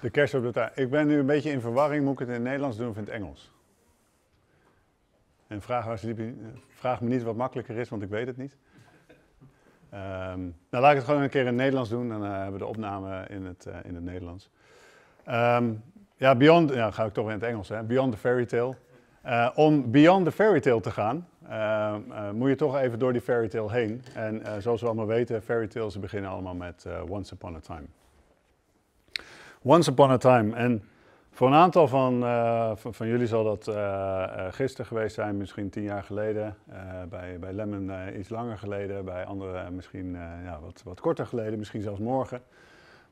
De kerst op de taart. Ik ben nu een beetje in verwarring. Moet ik het in het Nederlands doen of in het Engels? En vraag, die vraag me niet wat makkelijker is, want ik weet het niet. Ehm, nou, laat ik het gewoon een keer in het Nederlands doen. Dan eh, hebben we de opname in het, eh, in het Nederlands. Ehm, ja, Beyond, ja, ga ik toch in het Engels, hè? Beyond the Fairy Tale. Eh, om Beyond the Fairy Tale te gaan, ehm, moet je toch even door die fairy tale heen. En zoals we allemaal weten, fairy tales beginnen allemaal met Once Upon a Time. Once Upon a Time. En voor een aantal van, eh, van, jullie zal dat uh, gisteren geweest zijn, misschien tien jaar geleden. bij, bij Lemon iets langer geleden, bij anderen misschien ja, wat, wat korter geleden, misschien zelfs morgen.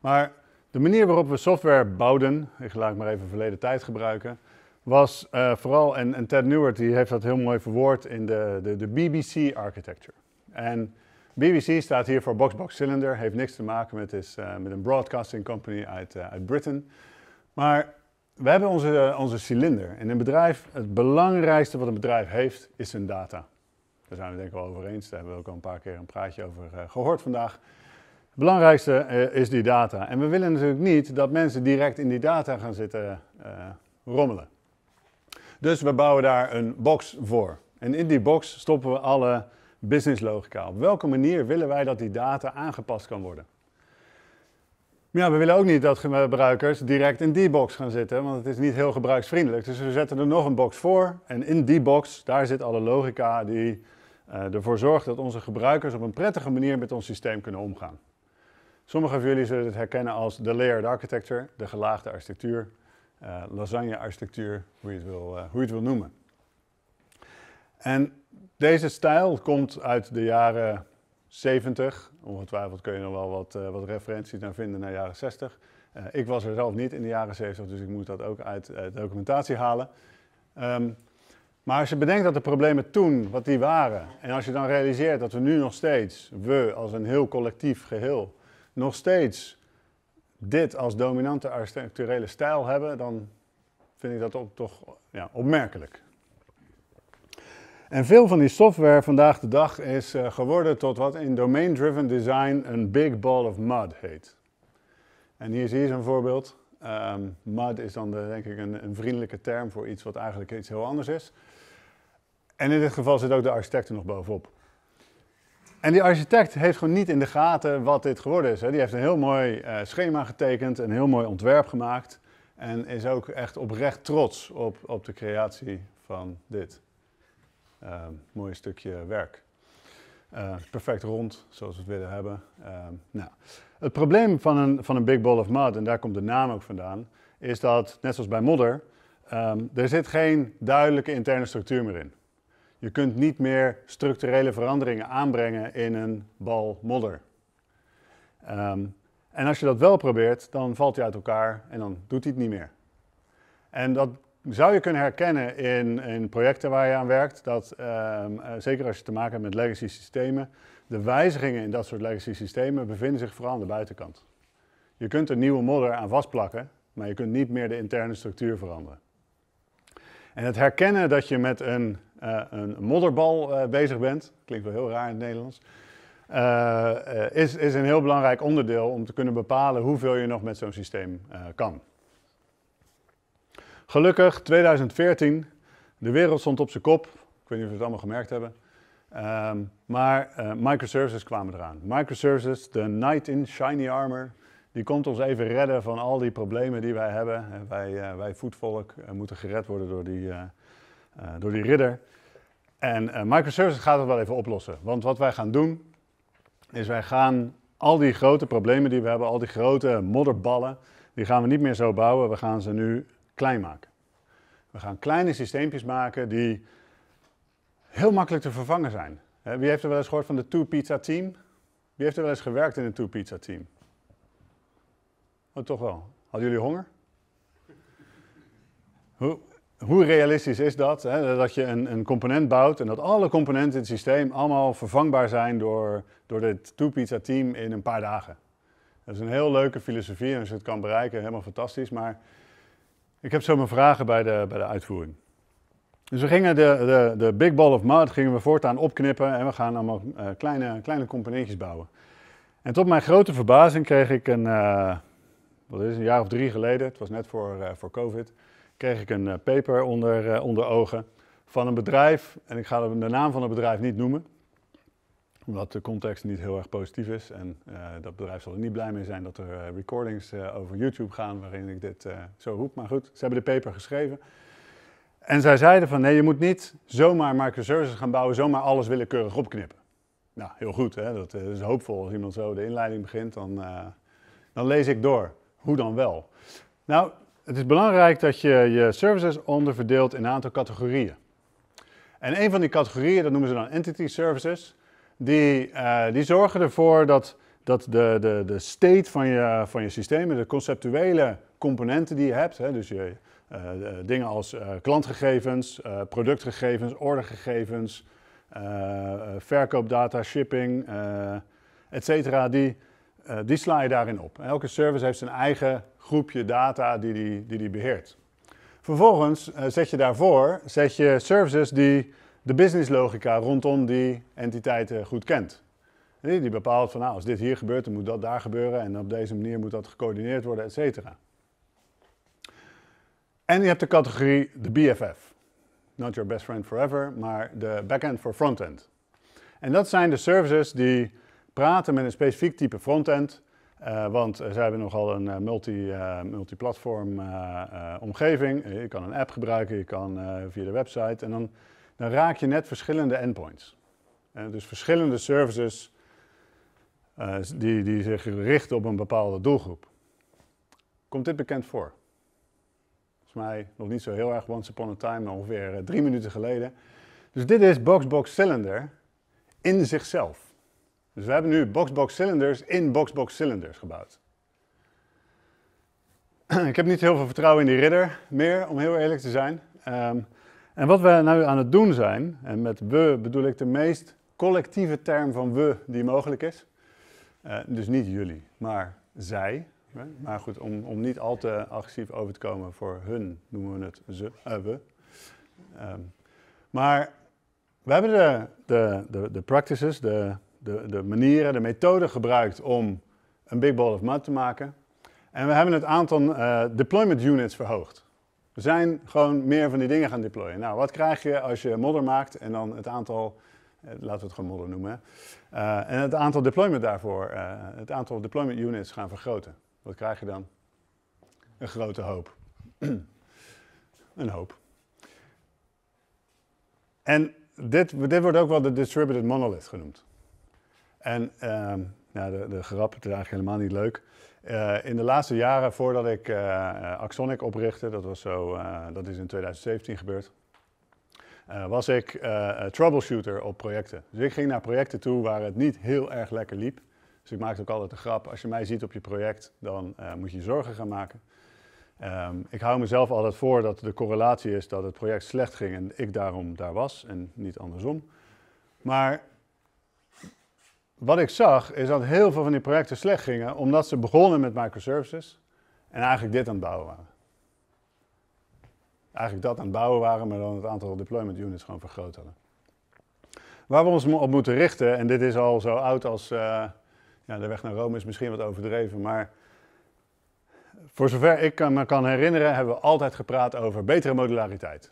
Maar de manier waarop we software bouwden, ik laat maar even verleden tijd gebruiken, was vooral, en, en Ted die heeft dat heel mooi verwoord in de, de, de BBC architecture. En BBC staat hier voor Boxbox Cylinder, heeft niks te maken met, eh, met een broadcasting company uit, eh, uit Britain. Maar we hebben onze, eh, onze cilinder. En een bedrijf, het belangrijkste wat een bedrijf heeft, is zijn data. Daar zijn we denk ik wel over eens. Daar hebben we ook al een paar keer een praatje over gehoord vandaag. Het belangrijkste is die data. En we willen natuurlijk niet dat mensen direct in die data gaan zitten rommelen. Dus we bouwen daar een box voor. En in die box stoppen we alle businesslogica. Op welke manier willen wij dat die data aangepast kan worden? ja, we willen ook niet dat gebruikers direct in die box gaan zitten, want het is niet heel gebruiksvriendelijk. Dus we zetten er nog een box voor en in die box, daar zit alle logica die eh, ervoor zorgt dat onze gebruikers op een prettige manier met ons systeem kunnen omgaan. Sommigen van jullie zullen het herkennen als de layered architecture, de gelaagde architectuur, eh, lasagne architectuur, hoe je het wil, eh, hoe je het wil noemen. En deze stijl komt uit de jaren 70. Ongetwijfeld kun je nog wel wat, eh, wat referenties naar vinden naar de jaren 60. Eh, ik was er zelf niet in de jaren 70, dus ik moet dat ook uit uh, documentatie halen. Ehm, maar als je bedenkt dat de problemen toen, wat die waren, en als je dan realiseert dat we nu nog steeds, we als een heel collectief geheel, nog steeds dit als dominante architecturele stijl hebben, dan vind ik dat toch ja, opmerkelijk. En veel van die software vandaag de dag is eh, geworden tot wat in domain-driven design een big ball of mud heet. En hier zie je zo'n voorbeeld. Ehm, mud is dan denk ik een, een, vriendelijke term voor iets wat eigenlijk iets heel anders is. En in dit geval zit ook de architect er nog bovenop. En die architect heeft gewoon niet in de gaten wat dit geworden is. Hè. Die heeft een heel mooi eh, schema getekend, een heel mooi ontwerp gemaakt. En is ook echt oprecht trots op, op de creatie van dit. Ehm, mooi stukje werk. Eh, perfect rond, zoals we het willen hebben. Ehm, nou. Het probleem van een, van een big ball of mud, en daar komt de naam ook vandaan, is dat, net zoals bij modder, ehm, er zit geen duidelijke interne structuur meer in. Je kunt niet meer structurele veranderingen aanbrengen in een bal modder. en als je dat wel probeert, dan valt hij uit elkaar en dan doet hij het niet meer. En dat zou je kunnen herkennen in, projecten waar je aan werkt, dat ehm, eh, zeker als je te maken hebt met legacy systemen, de wijzigingen in dat soort legacy systemen bevinden zich vooral aan de buitenkant. Je kunt een nieuwe modder aan vastplakken, maar je kunt niet meer de interne structuur veranderen. En het herkennen dat je met een, eh, een modderbal eh, bezig bent, klinkt wel heel raar in het Nederlands, is, is een heel belangrijk onderdeel om te kunnen bepalen hoeveel je nog met zo'n systeem kan. Gelukkig 2014, de wereld stond op zijn kop. Ik weet niet of we het allemaal gemerkt hebben. Ehm, maar uh, microservices kwamen eraan. Microservices, de knight in shiny armor, die komt ons even redden van al die problemen die wij hebben. En eh, wij, eh, wij voetvolk moeten gered worden door die, door die ridder. En microservices gaat het wel even oplossen. Want wat wij gaan doen, is wij gaan al die grote problemen die we hebben, al die grote modderballen, die gaan we niet meer zo bouwen. We gaan ze nu klein maken. We gaan kleine systeempjes maken die heel makkelijk te vervangen zijn. Wie heeft er wel eens gehoord van de Two Pizza Team? Wie heeft er wel eens gewerkt in een Two Pizza Team? Oh, toch wel. Hadden jullie honger? Hoe, hoe realistisch is dat? Hè? Dat je een, een, component bouwt en dat alle componenten in het systeem allemaal vervangbaar zijn door, door dit Two Pizza Team in een paar dagen. Dat is een heel leuke filosofie en als je het kan bereiken, helemaal fantastisch. Maar ik heb zo mijn vragen bij de, bij de uitvoering. Dus we gingen de, de, de big ball of mud gingen we voortaan opknippen en we gaan allemaal eh, kleine, kleine componentjes bouwen. En tot mijn grote verbazing kreeg ik een, eh, wat is een jaar of drie geleden, het was net voor, eh, voor COVID, kreeg ik een paper onder, onder ogen van een bedrijf, en ik ga de naam van het bedrijf niet noemen, omdat de context niet heel erg positief is. En eh, dat bedrijf zal er niet blij mee zijn dat er eh, recordings eh, over YouTube gaan waarin ik dit zo roep. Maar goed, ze hebben de paper geschreven. En zij zeiden van nee, je moet niet zomaar microservices gaan bouwen, zomaar alles willekeurig opknippen. Nou, heel goed, hè? dat is hoopvol. Als iemand zo de inleiding begint, dan, dan lees ik door. Hoe dan wel? Nou, het is belangrijk dat je je services onderverdeelt in een aantal categorieën. En een van die categorieën, dat noemen ze dan entity services die, eh, die zorgen ervoor dat, dat de, de, de state van je, van je systemen, de conceptuele componenten die je hebt, hè, dus je, eh, dingen als eh, klantgegevens, productgegevens, ordergegevens, verkoopdata, shipping, etcetera, die, die sla je daarin op. Elke service heeft zijn eigen groepje data die die, die, die beheert. Vervolgens zet je daarvoor zet je services die de businesslogica rondom die entiteiten goed kent. die bepaalt van nou, als dit hier gebeurt, dan moet dat daar gebeuren en op deze manier moet dat gecoördineerd worden, et cetera. En je hebt de categorie de BFF. Not your best friend forever, maar de backend voor frontend. En dat zijn de services die praten met een specifiek type frontend, uh, want eh, zij hebben nogal een eh, multi, uh, multiplatform omgeving. je kan een app gebruiken, je kan via de website en dan dan raak je net verschillende endpoints. Eh, dus verschillende services eh, die, die zich richten op een bepaalde doelgroep. Komt dit bekend voor? Volgens mij nog niet zo heel erg once upon a time, maar ongeveer eh, drie minuten geleden. Dus dit is Boxbox Cylinder in zichzelf. Dus we hebben nu Boxbox Cylinders in Boxbox Cylinders gebouwd. Ik heb niet heel veel vertrouwen in die ridder meer, om heel eerlijk te zijn. Ehm, en wat we nu aan het doen zijn, en met we bedoel ik de meest collectieve term van we die mogelijk is. Eh, dus niet jullie, maar zij. Maar goed, om, om niet al te agressief over te komen voor hun, noemen we het ze, eh, we. Ehm, maar we hebben de, de, de, de practices, de, de, de manieren, de methoden gebruikt om een big ball of mud te maken. En we hebben het aantal eh, deployment units verhoogd. We zijn gewoon meer van die dingen gaan deployen. Nou, wat krijg je als je modder maakt en dan het aantal, eh, laten we het gewoon modder noemen, eh, en het aantal deployment daarvoor, eh, het aantal deployment units gaan vergroten. Wat krijg je dan? Een grote hoop. een hoop. En dit, dit wordt ook wel de distributed monolith genoemd. En uh, nou, de, de grap, het is eigenlijk helemaal niet leuk. Eh, in de laatste jaren voordat ik eh, Axonic oprichtte, dat, was zo, eh, dat is in 2017 gebeurd, was ik troubleshooter op projecten. Dus ik ging naar projecten toe waar het niet heel erg lekker liep. Dus ik maakte ook altijd de grap, als je mij ziet op je project, dan moet je je zorgen gaan maken. Ehm, ik hou mezelf altijd voor dat de correlatie is dat het project slecht ging en ik daarom daar was en niet andersom. Maar wat ik zag is dat heel veel van die projecten slecht gingen omdat ze begonnen met microservices en eigenlijk dit aan het bouwen waren. Eigenlijk dat aan het bouwen waren, maar dan het aantal deployment units gewoon vergroot hadden. Waar we ons op moeten richten, en dit is al zo oud als eh, ja, de weg naar Rome is misschien wat overdreven, maar voor zover ik me kan herinneren hebben we altijd gepraat over betere modulariteit.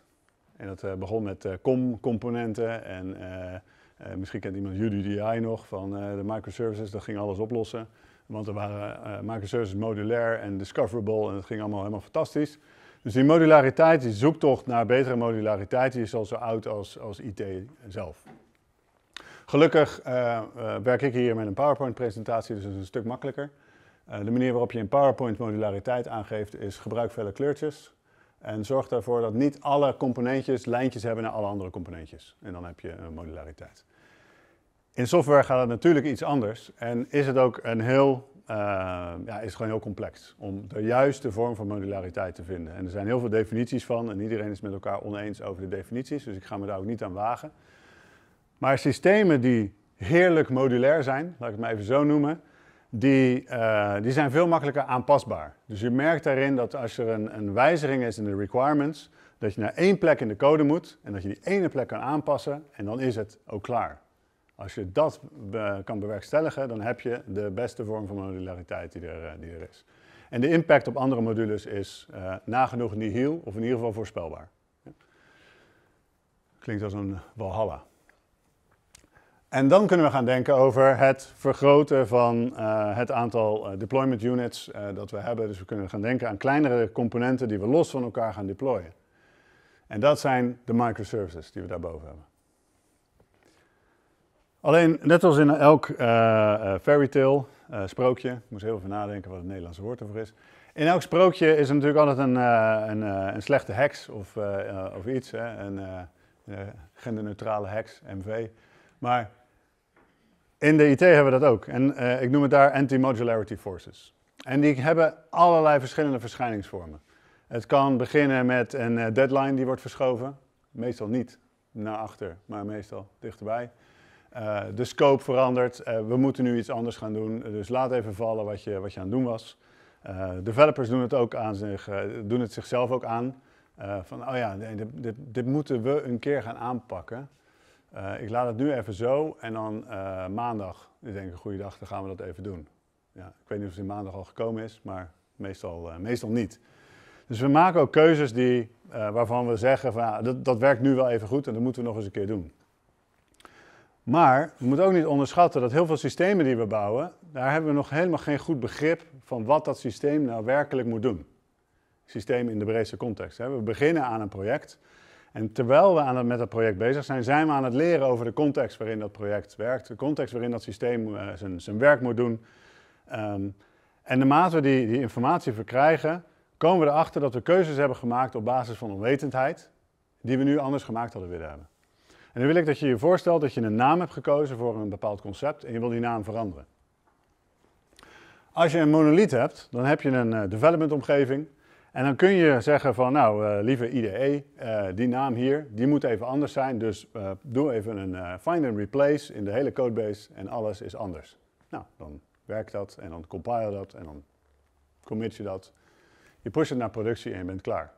En dat eh, begon met eh, COM-componenten en eh, misschien kent iemand UDDI nog van eh, de microservices, dat ging alles oplossen. Want er waren eh, microservices modulair en discoverable en het ging allemaal helemaal fantastisch. Dus die modulariteit, die zoektocht naar betere modulariteit, die is al zo oud als, als IT zelf. Gelukkig werk ik hier met een PowerPoint-presentatie, dus dat is een stuk makkelijker. de manier waarop je in PowerPoint modulariteit aangeeft is gebruik felle kleurtjes. En zorg ervoor dat niet alle componentjes lijntjes hebben naar alle andere componentjes. En dan heb je een modulariteit. In software gaat het natuurlijk iets anders. En is het ook een heel, eh, ja, is gewoon heel complex om de juiste vorm van modulariteit te vinden. En er zijn heel veel definities van en iedereen is met elkaar oneens over de definities. Dus ik ga me daar ook niet aan wagen. Maar systemen die heerlijk modulair zijn, laat ik het maar even zo noemen, die, eh, die zijn veel makkelijker aanpasbaar. Dus je merkt daarin dat als er een, een wijziging is in de requirements, dat je naar één plek in de code moet en dat je die ene plek kan aanpassen en dan is het ook klaar. Als je dat kan bewerkstelligen, dan heb je de beste vorm van modulariteit die er, eh, die er is. En de impact op andere modules is uh, nagenoeg nihil, of in ieder geval voorspelbaar. Klinkt als een walhalla. En dan kunnen we gaan denken over het vergroten van eh, het aantal eh, deployment units eh, dat we hebben. Dus we kunnen gaan denken aan kleinere componenten die we los van elkaar gaan deployen. En dat zijn de microservices die we daarboven hebben. Alleen, net als in elk fairytale, sprookje, moest heel even nadenken wat het Nederlandse woord ervoor is. In elk sprookje is er natuurlijk altijd een, een, een slechte heks of, of iets, hè? een genderneutrale heks, MV. Maar in de IT hebben we dat ook. En eh, ik noem het daar anti-modularity forces. En die hebben allerlei verschillende verschijningsvormen. Het kan beginnen met een eh, deadline die wordt verschoven. Meestal niet naar achter, maar meestal dichterbij. Eh, de scope verandert. we moeten nu iets anders gaan doen. Dus laat even vallen wat je, wat je aan het doen was. developers doen het, ook aan zich, doen het zichzelf ook aan. van, oh ja, dit, dit, dit moeten we een keer gaan aanpakken. Eh, ik laat het nu even zo en dan eh, maandag ik denk een goede dag, dan gaan we dat even doen. Ja, ik weet niet of het maandag al gekomen is, maar meestal, eh, meestal niet. Dus we maken ook keuzes die, waarvan we zeggen, van, dat, dat werkt nu wel even goed en dat moeten we nog eens een keer doen. Maar we moeten ook niet onderschatten dat heel veel systemen die we bouwen, daar hebben we nog helemaal geen goed begrip van wat dat systeem nou werkelijk moet doen. Systeem in de breedste context. Hè. We beginnen aan een project en terwijl we aan het, met dat project bezig zijn, zijn we aan het leren over de context waarin dat project werkt, de context waarin dat systeem eh, zijn, zijn werk moet doen. Um, en naarmate we die, die informatie verkrijgen, komen we erachter dat we keuzes hebben gemaakt op basis van onwetendheid, die we nu anders gemaakt hadden willen hebben. En nu wil ik dat je je voorstelt dat je een naam hebt gekozen voor een bepaald concept en je wil die naam veranderen. Als je een monolith hebt, dan heb je een eh, development omgeving en dan kun je zeggen van, nou, eh, lieve IDE, eh, die naam hier, die moet even anders zijn. Dus eh, doe even een find and replace in de hele codebase en alles is anders. Nou, dan werkt dat en dan compile dat en dan commit je dat. Je push het naar productie en je bent klaar.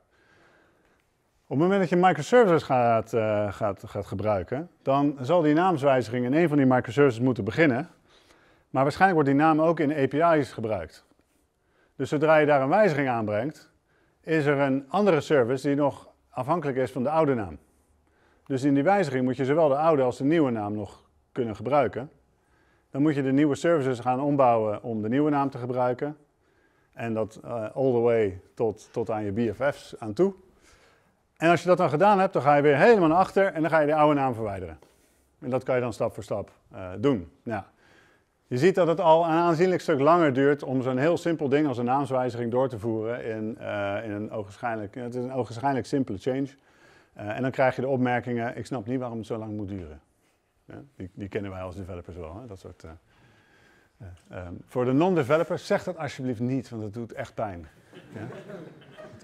Op het moment dat je microservices gaat, gaat, gaat gebruiken, dan zal die naamswijziging in een van die microservices moeten beginnen. Maar waarschijnlijk wordt die naam ook in API's gebruikt. Dus zodra je daar een wijziging aanbrengt, is er een andere service die nog afhankelijk is van de oude naam. Dus in die wijziging moet je zowel de oude als de nieuwe naam nog kunnen gebruiken. Dan moet je de nieuwe services gaan ombouwen om de nieuwe naam te gebruiken. En dat eh, all the way tot, tot aan je BFF's aan toe. En als je dat dan gedaan hebt, dan ga je weer helemaal naar achter en dan ga je de oude naam verwijderen. En dat kan je dan stap voor stap eh, doen. Ja. Nou, je ziet dat het al een aanzienlijk stuk langer duurt om zo'n heel simpel ding als een naamswijziging door te voeren in, eh, in een ogenschijnlijk, het is een ogenschijnlijk simpele change. Eh, en dan krijg je de opmerkingen, ik snap niet waarom het zo lang moet duren. Ja, die, die, kennen wij als developers wel, hè? dat soort... Eh, ehm, voor de non-developers, zeg dat alsjeblieft niet, want dat doet echt pijn. Ja?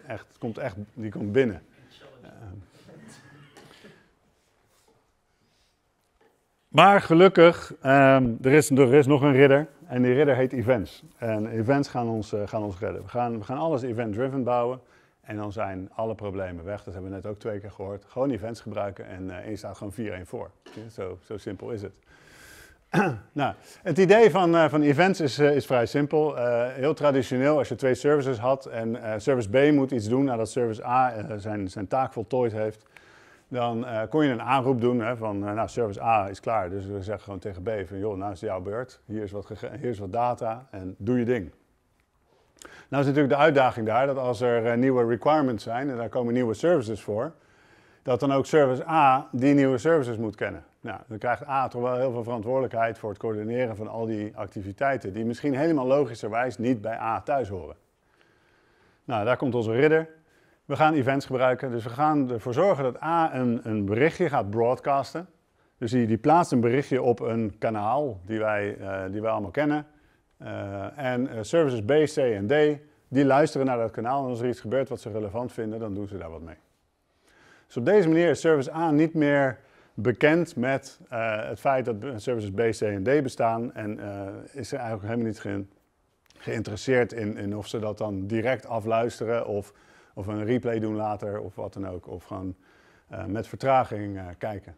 Echt, het komt echt, die komt binnen. Maar gelukkig, ehm, er, is, er is nog een ridder. En die ridder heet events. En events gaan ons, eh, gaan ons redden. We gaan, we gaan alles event-driven bouwen. En dan zijn alle problemen weg. Dat hebben we net ook twee keer gehoord. Gewoon events gebruiken en uh, één staat gewoon 4-1 voor. Zo, zo simpel is het. nou, het idee van, eh, van events is, is vrij simpel. heel traditioneel, als je twee services had en service B moet iets doen nadat service A zijn, zijn taak voltooid heeft, dan eh, kon je een aanroep doen hè, van eh, nou, service A is klaar. Dus we zeggen gewoon tegen B van joh, nou is het jouw beurt. Hier is, wat hier is wat data en doe je ding. Nou is natuurlijk de uitdaging daar dat als er eh, nieuwe requirements zijn en daar komen nieuwe services voor, dat dan ook service A die nieuwe services moet kennen. Nou, dan krijgt A toch wel heel veel verantwoordelijkheid voor het coördineren van al die activiteiten, die misschien helemaal logischerwijs niet bij A thuis horen. Nou, daar komt onze ridder. We gaan events gebruiken, dus we gaan ervoor zorgen dat A een, een berichtje gaat broadcasten. Dus die, die, plaatst een berichtje op een kanaal die wij, eh, die wij allemaal kennen. Eh, en eh, services B, C en D, die luisteren naar dat kanaal en als er iets gebeurt wat ze relevant vinden, dan doen ze daar wat mee. Dus op deze manier is service A niet meer bekend met het feit dat services B, C en D bestaan en is er eigenlijk helemaal niet geïnteresseerd in, in of ze dat dan direct afluisteren of of een replay doen later of wat dan ook. Of gewoon eh, met vertraging eh, kijken.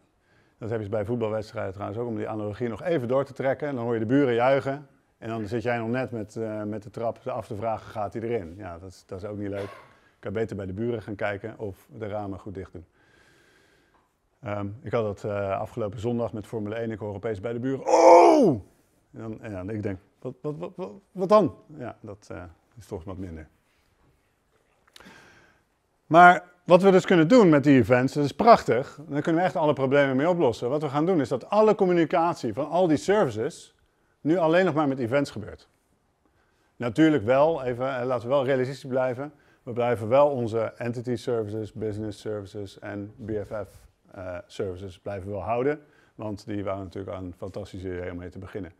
Dat hebben ze bij voetbalwedstrijden trouwens ook, om die analogie nog even door te trekken. En dan hoor je de buren juichen en dan zit jij nog net met, eh, met de trap af te vragen, gaat hij erin? Ja, dat is, dat is ook niet leuk. Ik kan beter bij de buren gaan kijken of de ramen goed dicht doen. Ehm, ik had dat afgelopen zondag met Formule 1. Ik hoor opeens bij de buren, oh! En dan, en dan ik denk, wat, wat, wat, wat dan? Ja, dat is toch wat minder. Maar wat we dus kunnen doen met die events, dat is prachtig. Daar kunnen we echt alle problemen mee oplossen. Wat we gaan doen is dat alle communicatie van al die services nu alleen nog maar met events gebeurt. Natuurlijk wel, even, eh, laten we wel realistisch blijven. We blijven wel onze entity services, business services en BFF eh, services blijven wel houden. Want die waren natuurlijk aan een fantastische idee om mee te beginnen.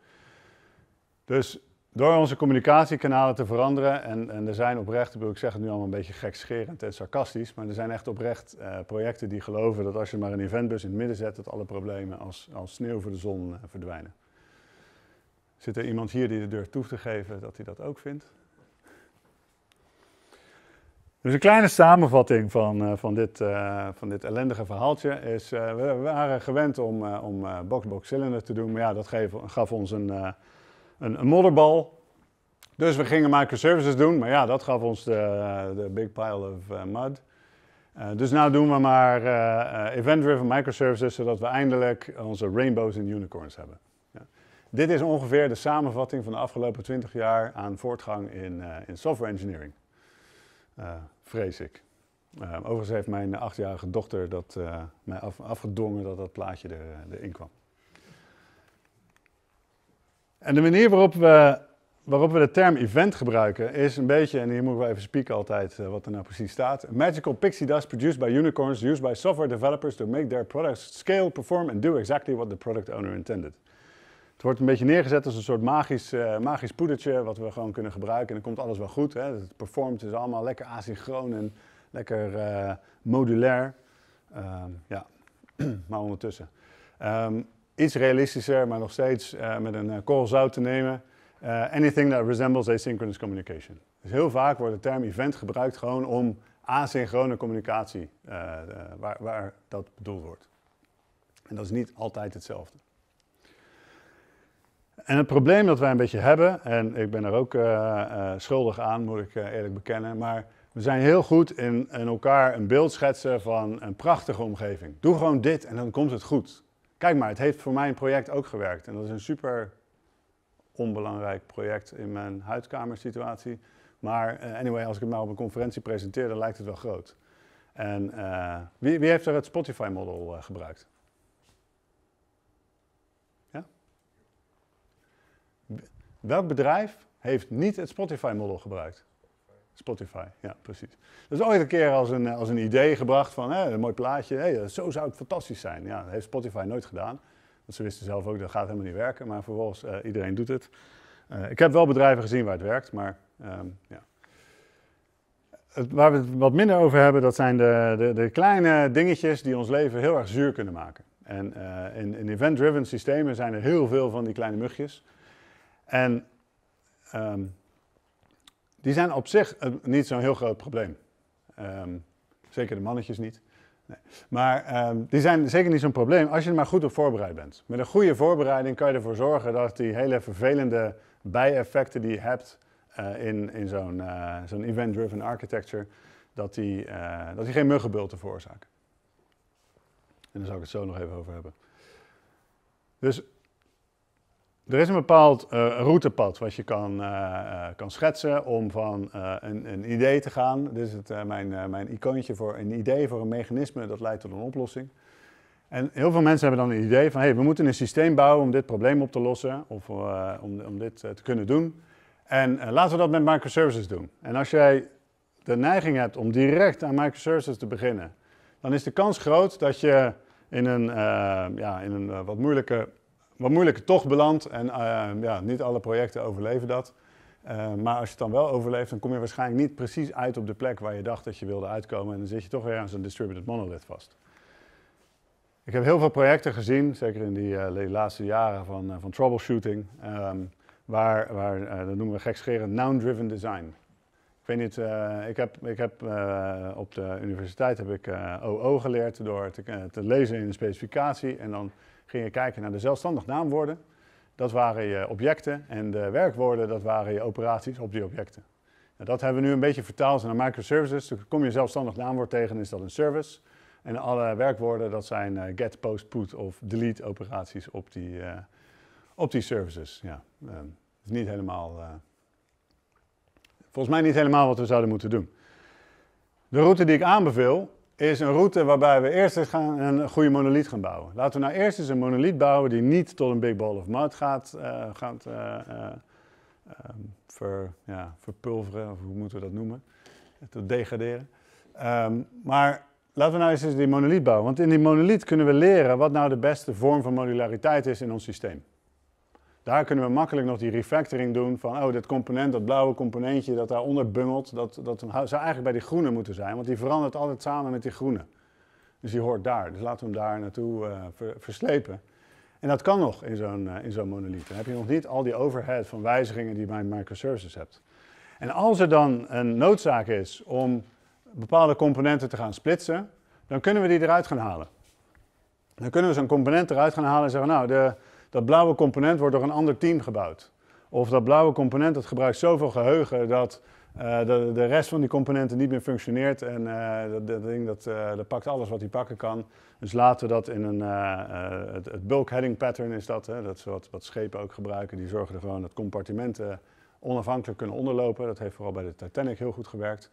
Dus door onze communicatiekanalen te veranderen, en, en er zijn oprecht, ik, zeg het nu allemaal een beetje gekscherend en sarcastisch, maar er zijn echt oprecht eh, projecten die geloven dat als je maar een eventbus in het midden zet, dat alle problemen als, als sneeuw voor de zon eh, verdwijnen. Zit er iemand hier die de deur toe te geven dat hij dat ook vindt? Dus een kleine samenvatting van, eh, van, dit, van dit ellendige verhaaltje is, we waren gewend om, om box-box cylinder te doen, maar ja, dat gaf ons een een, modderbal. Dus we gingen microservices doen, maar ja, dat gaf ons de, de big pile of eh, mud. Eh, dus nu doen we maar eh, event-driven microservices, zodat we eindelijk onze rainbows en unicorns hebben. Ja. Dit is ongeveer de samenvatting van de afgelopen 20 jaar aan voortgang in, in software engineering. vrees ik. overigens heeft mijn achtjarige dochter dat, mij af, afgedwongen dat dat plaatje erin kwam. En de manier waarop we, waarop we de term event gebruiken is een beetje, en hier moeten we even spieken altijd eh, wat er nou precies staat. A magical pixie dust produced by unicorns used by software developers to make their products scale, perform and do exactly what the product owner intended. Het wordt een beetje neergezet als een soort magisch, eh, magisch poedertje wat we gewoon kunnen gebruiken en dan komt alles wel goed. Hè? Het performt is allemaal lekker asynchroon en lekker eh, modulair. Ehm, ja, maar ondertussen. Ehm, iets realistischer, maar nog steeds eh, met een eh, korrel zout te nemen. Eh, anything that resembles asynchronous communication. Dus heel vaak wordt de term event gebruikt gewoon om asynchrone communicatie, waar, waar dat bedoeld wordt. En dat is niet altijd hetzelfde. En het probleem dat wij een beetje hebben, en ik ben er ook schuldig aan, moet ik eerlijk bekennen, maar we zijn heel goed in, in elkaar een beeld schetsen van een prachtige omgeving. Doe gewoon dit en dan komt het goed kijk maar, het heeft voor mijn project ook gewerkt. En dat is een super onbelangrijk project in mijn huidkamersituatie. Maar eh, anyway, als ik het maar op een conferentie presenteer, dan lijkt het wel groot. En eh, wie, wie, heeft er het Spotify-model eh, gebruikt? Ja? Welk bedrijf heeft niet het Spotify-model gebruikt? Spotify, ja, precies. Dat is ooit een keer als een, eh, als een idee gebracht van hè, een mooi plaatje, eh, zo zou het fantastisch zijn. Ja, dat heeft Spotify nooit gedaan. Want ze wisten zelf ook, dat gaat helemaal niet werken. Maar vervolgens, uh, iedereen doet het. ik heb wel bedrijven gezien waar het werkt, maar ehm, ja. waar we het wat minder over hebben, dat zijn de, de, de, kleine dingetjes die ons leven heel erg zuur kunnen maken. En in, event-driven systemen zijn er heel veel van die kleine mugjes. En ehm, die zijn op zich eh, niet zo'n heel groot probleem. Ehm, zeker de mannetjes niet. Nee. Maar ehm, die zijn zeker niet zo'n probleem als je er maar goed op voorbereid bent. Met een goede voorbereiding kan je ervoor zorgen dat die hele vervelende bijeffecten die je hebt eh, in, in zo'n eh, zo'n event-driven architecture, dat die, dat die geen muggenbulten veroorzaken. En daar zal ik het zo nog even over hebben. Dus er is een bepaald eh, routepad wat je kan, eh, eh, kan schetsen om van een, een, idee te gaan. Dit is het, mijn, mijn icoontje voor een idee, voor een mechanisme dat leidt tot een oplossing. En heel veel mensen hebben dan een idee van, hey, we moeten een systeem bouwen om dit probleem op te lossen of om, om dit te kunnen doen. En laten we dat met microservices doen. En als jij de neiging hebt om direct aan microservices te beginnen, dan is de kans groot dat je in een, ja, in een wat moeilijke wat moeilijker toch beland. En eh, ja, niet alle projecten overleven dat. Eh, maar als je het dan wel overleeft, dan kom je waarschijnlijk niet precies uit op de plek waar je dacht dat je wilde uitkomen. En dan zit je toch weer aan zo'n distributed monolith vast. Ik heb heel veel projecten gezien, zeker in die, eh, laatste jaren van, van troubleshooting. Ehm, waar, waar dat noemen we gekscherend noun-driven design. Ik weet niet, ik heb, ik heb op de universiteit heb ik OO geleerd door te, te, lezen in een specificatie en dan ging je kijken naar de zelfstandig naamwoorden. Dat waren je objecten en de werkwoorden, dat waren je operaties op die objecten. Nou, dat hebben we nu een beetje vertaald naar microservices. Dus kom je zelfstandig naamwoord tegen, is dat een service. En alle werkwoorden, dat zijn eh, get, post, put of delete operaties op die, eh, op die services. Ja, ehm, is niet helemaal, eh, volgens mij niet helemaal wat we zouden moeten doen. De route die ik aanbeveel is een route waarbij we eerst eens gaan een goede monoliet gaan bouwen. Laten we nou eerst eens een monoliet bouwen die niet tot een big ball of mud gaat, eh, gaat eh, eh, ehm, ver, ja, verpulveren, of hoe moeten we dat noemen? Tot degraderen. Ehm, maar laten we nou eens eens die monoliet bouwen. Want in die monoliet kunnen we leren wat nou de beste vorm van modulariteit is in ons systeem. Daar kunnen we makkelijk nog die refactoring doen van, oh, dit component, dat blauwe componentje dat daaronder bungelt, dat, dat zou eigenlijk bij die groene moeten zijn, want die verandert altijd samen met die groene. Dus die hoort daar. Dus laten we hem daar naartoe eh, verslepen. En dat kan nog in zo'n eh, in zo'n monolith. Dan heb je nog niet al die overhead van wijzigingen die je bij microservices hebt. En als er dan een noodzaak is om bepaalde componenten te gaan splitsen, dan kunnen we die eruit gaan halen. Dan kunnen we zo'n component eruit gaan halen en zeggen, nou, de, dat blauwe component wordt door een ander team gebouwd. Of dat blauwe component dat gebruikt zoveel geheugen dat eh, de, de, rest van die componenten niet meer functioneert. En uh, dat, ding dat, eh, dat pakt alles wat hij pakken kan. Dus laten we dat in een. Het, het, bulk pattern is dat. Hè? Dat is wat, schepen ook gebruiken. Die zorgen er gewoon dat compartimenten onafhankelijk kunnen onderlopen. Dat heeft vooral bij de Titanic heel goed gewerkt.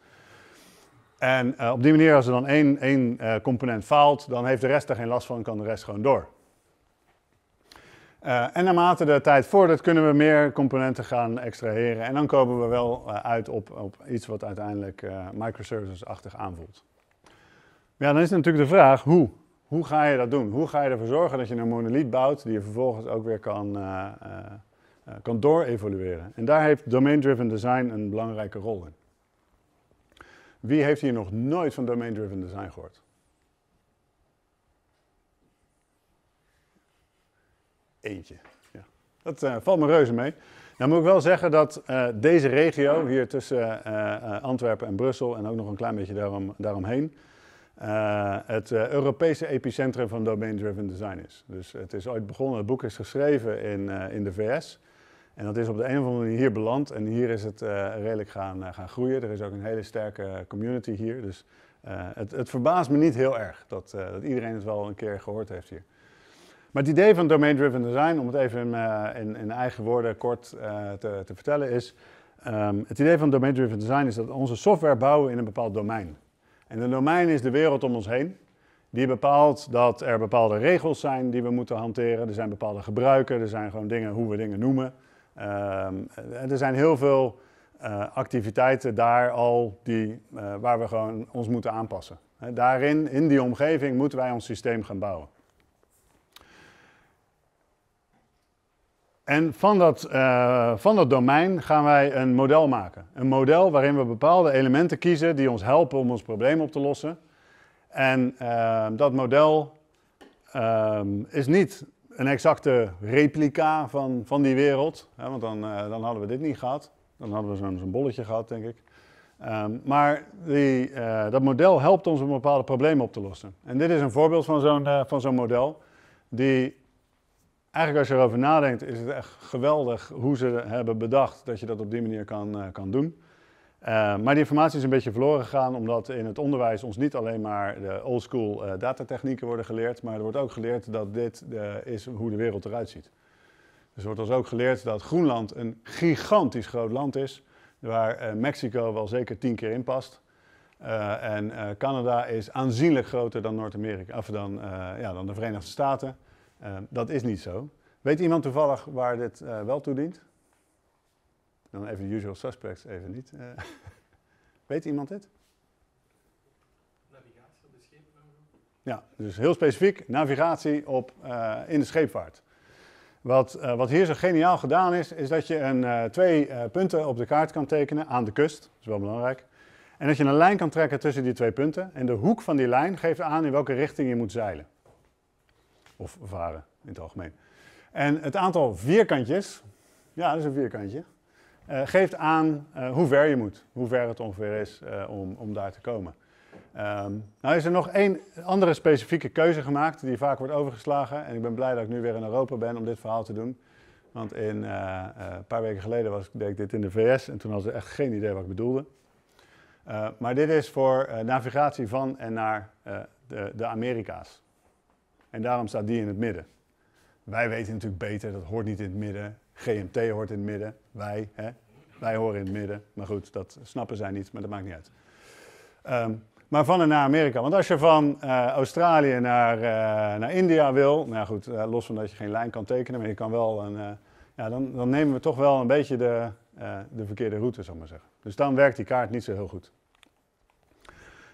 En op die manier, als er dan één, één component faalt, dan heeft de rest er geen last van en kan de rest gewoon door. Eh, en naarmate de tijd voordat, kunnen we meer componenten gaan extraheren. En dan komen we wel eh, uit op, op iets wat uiteindelijk uh, microservices-achtig aanvoelt. Ja, dan is natuurlijk de vraag hoe. Hoe ga je dat doen? Hoe ga je ervoor zorgen dat je een monolith bouwt die je vervolgens ook weer kan, uh, kan door-evolueren? En daar heeft domain-driven design een belangrijke rol in. Wie heeft hier nog nooit van domain-driven design gehoord? Eentje. Ja. Dat eh, valt me reuze mee. Nou moet ik wel zeggen dat eh, deze regio, hier tussen eh, Antwerpen en Brussel en ook nog een klein beetje daarom, daaromheen, het Europese epicentrum van domain-driven design is. Dus het is ooit begonnen, het boek is geschreven in, in de VS. En dat is op de een of andere manier hier beland en hier is het redelijk gaan, gaan groeien. Er is ook een hele sterke community hier. Dus het, het verbaast me niet heel erg dat, dat iedereen het wel een keer gehoord heeft hier. Maar het idee van domain-driven design, om het even in, eh, in, in eigen woorden kort eh, te, te, vertellen, is ehm, het idee van domain-driven design is dat we onze software bouwen in een bepaald domein. En een domein is de wereld om ons heen. Die bepaalt dat er bepaalde regels zijn die we moeten hanteren. Er zijn bepaalde gebruiken, er zijn gewoon dingen hoe we dingen noemen. Um, er zijn heel veel activiteiten daar al die, waar we gewoon ons moeten aanpassen. daarin, in die omgeving, moeten wij ons systeem gaan bouwen. En van dat, eh, van dat domein gaan wij een model maken. Een model waarin we bepaalde elementen kiezen die ons helpen om ons probleem op te lossen. En ehm, dat model ehm, is niet een exacte replica van, van die wereld. Hè, want dan, eh, dan hadden we dit niet gehad. Dan hadden we zo'n bolletje gehad, denk ik. Ehm, maar die, eh, dat model helpt ons om bepaalde problemen op te lossen. En dit is een voorbeeld van zo'n van zo'n model die eigenlijk als je erover nadenkt, is het echt geweldig hoe ze hebben bedacht dat je dat op die manier kan, eh, kan doen. Eh, maar die informatie is een beetje verloren gegaan, omdat in het onderwijs ons niet alleen maar de oldschool uh, eh, datatechnieken worden geleerd, maar er wordt ook geleerd dat dit is hoe de wereld eruit ziet. Dus er wordt ons ook geleerd dat Groenland een gigantisch groot land is, waar Mexico wel zeker tien keer in past. en Canada is aanzienlijk groter dan Noord-Amerika, of dan, ja, dan de Verenigde Staten. Ehm, dat is niet zo. Weet iemand toevallig waar dit eh, wel toe dient? Dan even de usual suspects, even niet. Eh, weet iemand dit? Navigatie op de scheepvaart. Ja, dus heel specifiek navigatie op, eh, in de scheepvaart. Wat, wat hier zo geniaal gedaan is, is dat je een, twee punten op de kaart kan tekenen aan de kust. Dat is wel belangrijk. En dat je een lijn kan trekken tussen die twee punten. En de hoek van die lijn geeft aan in welke richting je moet zeilen. Of varen in het algemeen. En het aantal vierkantjes, ja dat is een vierkantje, eh, geeft aan eh, hoe ver je moet. Hoe ver het ongeveer is eh, om, om daar te komen. Um, nou is er nog één andere specifieke keuze gemaakt die vaak wordt overgeslagen. En ik ben blij dat ik nu weer in Europa ben om dit verhaal te doen. Want in, een paar weken geleden was, deed ik dit in de VS en toen hadden ze echt geen idee wat ik bedoelde. maar dit is voor navigatie van en naar de, de Amerika's. En daarom staat die in het midden. Wij weten natuurlijk beter, dat hoort niet in het midden. GMT hoort in het midden. Wij, hè? wij horen in het midden. Maar goed, dat snappen zij niet, maar dat maakt niet uit. Ehm, maar van en naar Amerika. Want als je van eh, Australië naar, eh, naar India wil, nou goed, eh, los van dat je geen lijn kan tekenen, maar je kan wel een, ja, dan, dan nemen we toch wel een beetje de, de verkeerde route, zal ik maar zeggen. Dus dan werkt die kaart niet zo heel goed.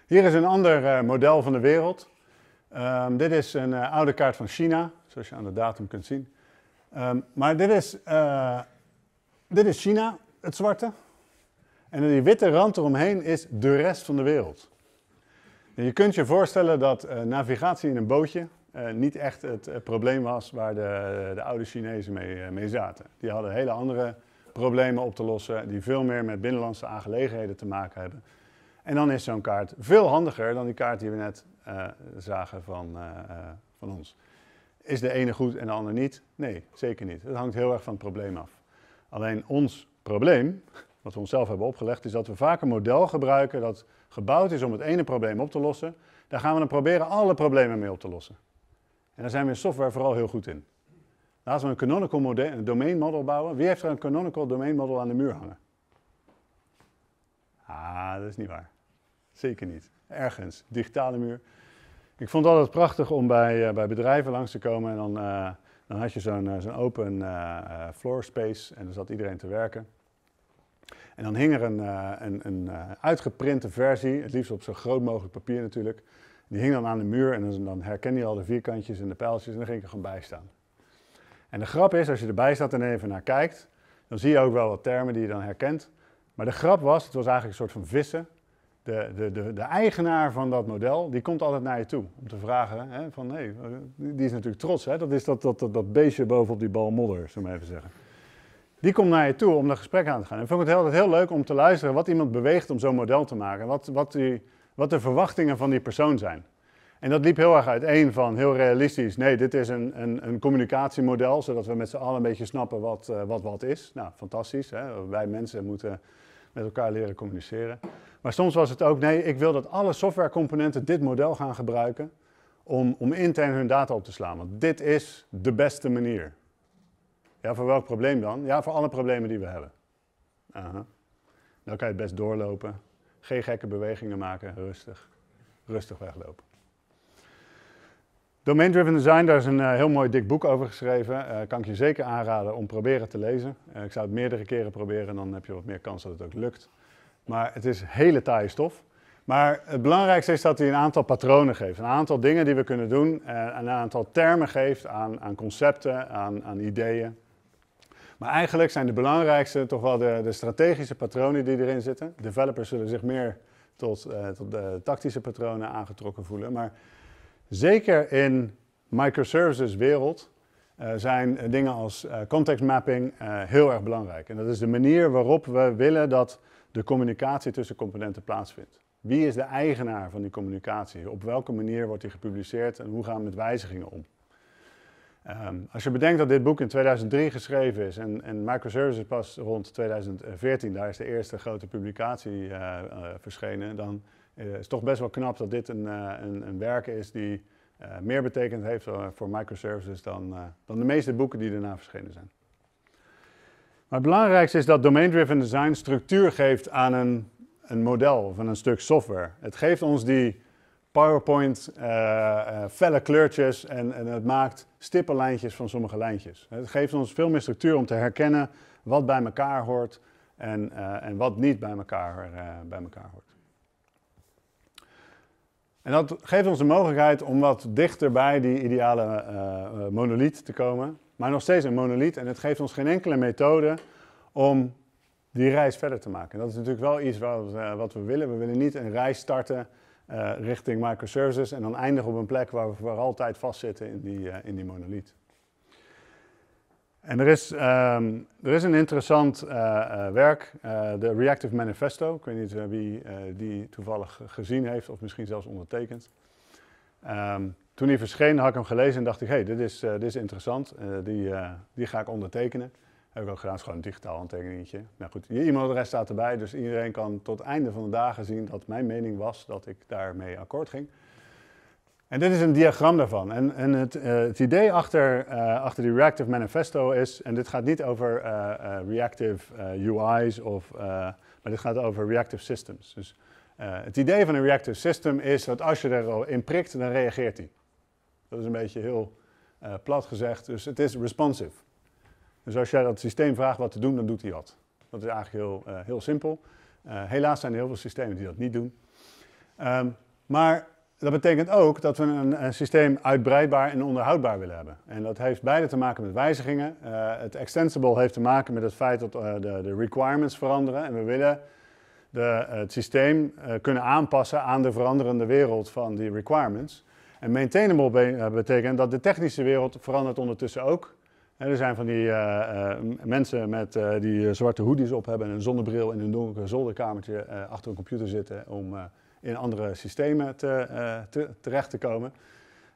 Hier is een ander model van de wereld. Ehm, dit is een eh, oude kaart van China, zoals je aan de datum kunt zien. Ehm, maar dit is, eh, dit is China, het zwarte. En die witte rand eromheen is de rest van de wereld. En je kunt je voorstellen dat eh, navigatie in een bootje niet echt het probleem was waar de, de oude Chinezen mee, mee zaten. Die hadden hele andere problemen op te lossen die veel meer met binnenlandse aangelegenheden te maken hebben. En dan is zo'n kaart veel handiger dan die kaart die we net eh, zagen van, eh, eh, van ons. Is de ene goed en de ander niet? Nee, zeker niet. Het hangt heel erg van het probleem af. Alleen ons probleem, wat we onszelf hebben opgelegd, is dat we vaak een model gebruiken dat gebouwd is om het ene probleem op te lossen. Daar gaan we dan proberen alle problemen mee op te lossen. En daar zijn we in software vooral heel goed in. Laten we een canonical model, een domain model bouwen. Wie heeft er een canonical domain model aan de muur hangen? Ah, dat is niet waar. Zeker niet. Ergens, digitale muur. Ik vond het altijd prachtig om bij, eh, bij bedrijven langs te komen en dan, eh, dan had je zo'n eh, zo'n open floor space en dan zat iedereen te werken. En dan hing er een, een, een uitgeprinte versie, het liefst op zo groot mogelijk papier natuurlijk. Die hing dan aan de muur en dan, dan herkende je al de vierkantjes en de pijltjes en dan ging ik er gewoon bij staan. En de grap is, als je erbij staat en even naar kijkt, dan zie je ook wel wat termen die je dan herkent. Maar de grap was, het was eigenlijk een soort van vissen de, de, de, de, eigenaar van dat model, die komt altijd naar je toe om te vragen hè, van, nee, eh, die is natuurlijk trots, hè? dat is dat, dat, dat, beestje bovenop die bal modder, zullen maar even zeggen. Die komt naar je toe om dat gesprek aan te gaan. En vond ik het altijd heel leuk om te luisteren wat iemand beweegt om zo'n model te maken. Wat, wat, wat de verwachtingen van die persoon zijn. En dat liep heel erg uiteen van heel realistisch. Nee, dit is een, een, een communicatiemodel, zodat we met z'n allen een beetje snappen wat eh, wat, wat is. Nou, fantastisch. Hè? Wij mensen moeten met elkaar leren communiceren. Maar soms was het ook, nee, ik wil dat alle softwarecomponenten dit model gaan gebruiken om, om intern hun data op te slaan. Want dit is de beste manier. Ja, voor welk probleem dan? Ja, voor alle problemen die we hebben. Dan kan je het best doorlopen. Geen gekke bewegingen maken, rustig. Rustig weglopen. Domain Driven Design, daar is een eh, heel mooi dik boek over geschreven. Eh, kan ik je zeker aanraden om proberen te lezen. Eh, ik zou het meerdere keren proberen, en dan heb je wat meer kans dat het ook lukt. Maar het is hele taaie stof. Maar het belangrijkste is dat hij een aantal patronen geeft. Een aantal dingen die we kunnen doen. Eh, een aantal termen geeft aan, aan concepten, aan, aan ideeën. Maar eigenlijk zijn de belangrijkste toch wel de, de, strategische patronen die erin zitten. Developers zullen zich meer tot, eh, tot de tactische patronen aangetrokken voelen. Maar zeker in microservices wereld eh, zijn dingen als uh, context mapping heel erg belangrijk. En dat is de manier waarop we willen dat de communicatie tussen componenten plaatsvindt. Wie is de eigenaar van die communicatie? Op welke manier wordt die gepubliceerd en hoe gaan we met wijzigingen om? Ehm, als je bedenkt dat dit boek in 2003 geschreven is en, en microservices pas rond 2014, daar is de eerste grote publicatie eh, eh, verschenen, dan eh, is het toch best wel knap dat dit een, een, een werk is die meer betekend heeft voor microservices dan, dan de meeste boeken die daarna verschenen zijn. Maar het belangrijkste is dat domain-driven design structuur geeft aan een, een model of een stuk software. Het geeft ons die PowerPoint, eh, eh, felle kleurtjes en, en het maakt stippenlijntjes van sommige lijntjes. Het geeft ons veel meer structuur om te herkennen wat bij elkaar hoort en, eh, en wat niet bij elkaar, bij elkaar hoort. En dat geeft ons de mogelijkheid om wat dichter bij die ideale monolith te komen maar nog steeds een monoliet. En het geeft ons geen enkele methode om die reis verder te maken. Dat is natuurlijk wel iets wat, eh, we willen. We willen niet een reis starten eh, richting microservices en dan eindigen op een plek waar we voor altijd vastzitten in die, uh, in die monoliet. En er is, ehm, er is een interessant werk, de Reactive Manifesto. Ik weet niet wie die toevallig gezien heeft of misschien zelfs ondertekend. Ehm, toen hij verscheen had ik hem gelezen en dacht ik, hé, hey, dit, is, eh, dit is interessant, eh, die, eh, die ga ik ondertekenen. Heb ik ook gedaan, het is gewoon een digitaal handtekeningetje. Nou goed, je e-mailadres staat erbij, dus iedereen kan tot het einde van de dagen zien dat mijn mening was dat ik daarmee akkoord ging. En dit is een diagram daarvan. En, en het, het, idee achter, achter die Reactive Manifesto is, en dit gaat niet over reactive UI's, of, maar dit gaat over reactive systems. Dus het idee van een reactive system is dat als je er al in prikt, dan reageert hij. Dat is een beetje heel eh, plat gezegd. Dus het is responsive. Dus als jij dat systeem vraagt wat te doen, dan doet hij wat. Dat is eigenlijk heel, eh, heel simpel. Eh, helaas zijn er heel veel systemen die dat niet doen. Ehm, maar dat betekent ook dat we een, systeem uitbreidbaar en onderhoudbaar willen hebben. En dat heeft beide te maken met wijzigingen. het extensible heeft te maken met het feit dat de, de, requirements veranderen. En we willen de, het systeem kunnen aanpassen aan de veranderende wereld van die requirements. En maintainable eh, betekent dat de technische wereld verandert ondertussen ook. er zijn van die eh, eh, mensen met, die zwarte hoodies op hebben en een zonnebril in een donker zolderkamertje achter een computer zitten om in andere systemen te, te, terecht te komen.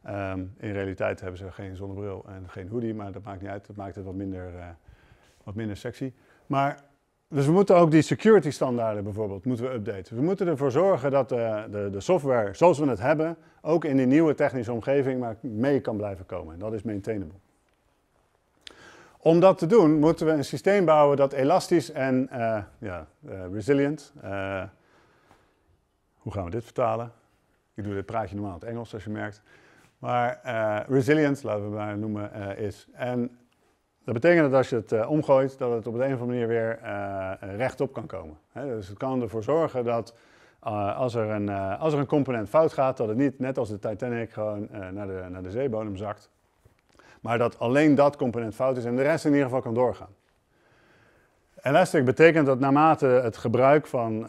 Ehm, in realiteit hebben ze geen zonnebril en geen hoodie, maar dat maakt niet uit. Dat maakt het wat minder, wat minder sexy. Maar dus we moeten ook die security standaarden bijvoorbeeld moeten we updaten. We moeten ervoor zorgen dat de, eh, de, de, software zoals we het hebben, ook in die nieuwe technische omgeving maar mee kan blijven komen. dat is maintainable. Om dat te doen moeten we een systeem bouwen dat elastisch en eh, ja, eh, resilient. hoe gaan we dit vertalen? Ik doe dit praatje normaal in het Engels, als je merkt. Maar resilient, laten we het maar noemen, is. En dat betekent dat als je het eh, omgooit, dat het op de een of andere manier weer eh, rechtop kan komen. dus het kan ervoor zorgen dat eh, als, er een, als er een component fout gaat, dat het niet net als de Titanic gewoon naar, de, naar de zeebodem zakt. Maar dat alleen dat component fout is en de rest in ieder geval kan doorgaan. Elastic betekent dat naarmate het gebruik van,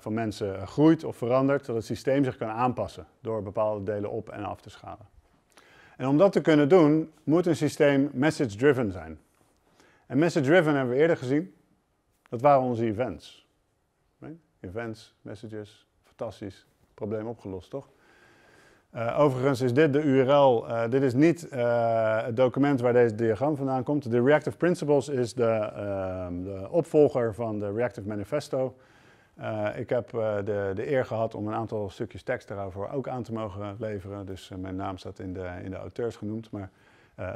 van mensen groeit of verandert, dat het systeem zich kan aanpassen door bepaalde delen op en af te schalen. En om dat te kunnen doen, moet een systeem message-driven zijn. En message-driven hebben we eerder gezien, dat waren onze events. Events, messages, fantastisch, probleem opgelost, toch? Eh, overigens is dit de URL, eh, dit is niet eh, het document waar deze diagram vandaan komt. De Reactive Principles is de, ehm, de opvolger van de Reactive Manifesto. Eh, ik heb eh, de, de, eer gehad om een aantal stukjes tekst daarvoor ook aan te mogen leveren. Dus eh, mijn naam staat in de, in de auteurs genoemd. Maar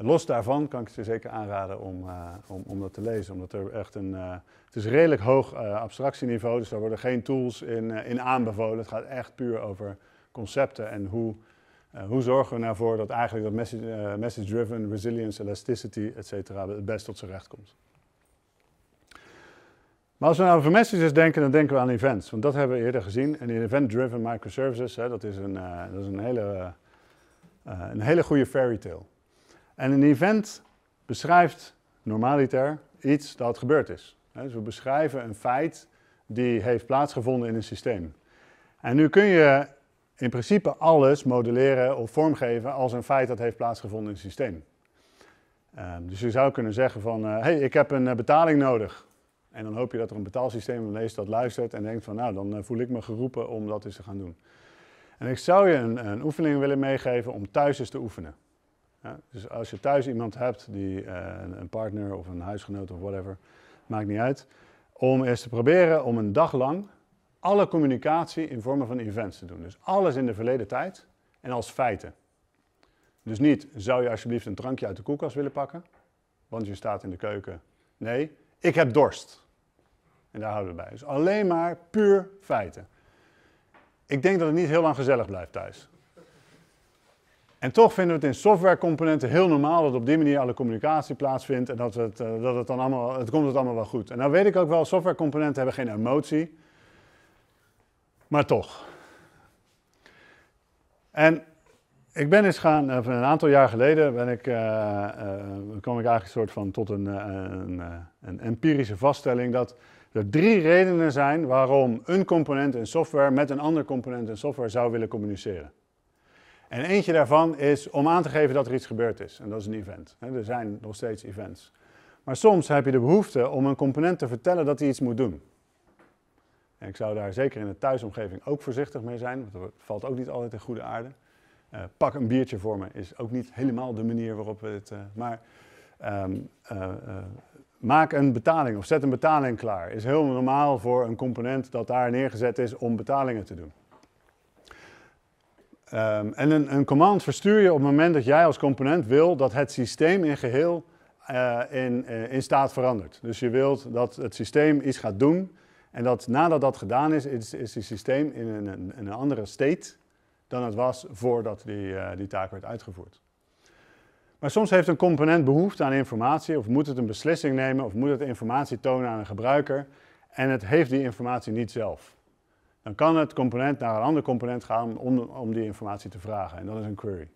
los daarvan kan ik het je zeker aanraden om, om, om, dat te lezen. Omdat er echt een. het is redelijk hoog abstractieniveau, dus daar worden geen tools in, in aanbevolen. Het gaat echt puur over concepten en hoe, hoe zorgen we ervoor dat eigenlijk dat message-driven, resilience, elasticity, et cetera, het best tot zijn recht komt. Maar als we nou messages denken, dan denken we aan events. Want dat hebben we eerder gezien. En event-driven microservices, hè, dat is, een, eh, dat is een, hele, eh, een hele goede fairy tale. En een event beschrijft normaliter iets dat gebeurd is. Dus we beschrijven een feit die heeft plaatsgevonden in een systeem. En nu kun je in principe alles modelleren of vormgeven als een feit dat heeft plaatsgevonden in een systeem. Eh, dus je zou kunnen zeggen van, hé, hey, ik heb een betaling nodig. En dan hoop je dat er een betaalsysteem leest dat luistert en denkt van nou, dan eh, voel ik me geroepen om dat eens te gaan doen. En ik zou je een, een oefening willen meegeven om thuis eens te oefenen. dus als je thuis iemand hebt, die, eh, een partner of een huisgenoot of whatever, maakt niet uit. Om eens te proberen om een dag lang alle communicatie in vormen van events te doen. Dus alles in de verleden tijd en als feiten. Dus niet, zou je alsjeblieft een drankje uit de koelkast willen pakken? Want je staat in de keuken. Nee, ik heb dorst. En daar houden we bij. Dus alleen maar puur feiten. Ik denk dat het niet heel lang gezellig blijft thuis. En toch vinden we het in softwarecomponenten heel normaal dat op die manier alle communicatie plaatsvindt en dat het, eh, dat het dan allemaal, het komt het allemaal wel goed. En nou weet ik ook wel, softwarecomponenten hebben geen emotie, maar toch. En ik ben eens gaan, eh, een aantal jaar geleden ben ik, eh, kwam ik eigenlijk een soort van tot een, een, een empirische vaststelling dat er drie redenen zijn waarom een component in software met een ander component in software zou willen communiceren. En eentje daarvan is om aan te geven dat er iets gebeurd is. En dat is een event. Er zijn nog steeds events. Maar soms heb je de behoefte om een component te vertellen dat hij iets moet doen. En ik zou daar zeker in de thuisomgeving ook voorzichtig mee zijn, want dat valt ook niet altijd in goede aarde. Eh, pak een biertje voor me is ook niet helemaal de manier waarop we het. Eh, maar ehm, eh, maak een betaling of zet een betaling klaar. Is heel normaal voor een component dat daar neergezet is om betalingen te doen. Ehm, en een, een, command verstuur je op het moment dat jij als component wil dat het systeem in geheel eh, in, eh, in staat verandert. Dus je wilt dat het systeem iets gaat doen en dat nadat dat gedaan is, is, het systeem in een, een andere state dan het was voordat die, eh, die taak werd uitgevoerd. Maar soms heeft een component behoefte aan informatie of moet het een beslissing nemen of moet het informatie tonen aan een gebruiker en het heeft die informatie niet zelf. Dan kan het component naar een ander component gaan om, om die informatie te vragen en dat is een query.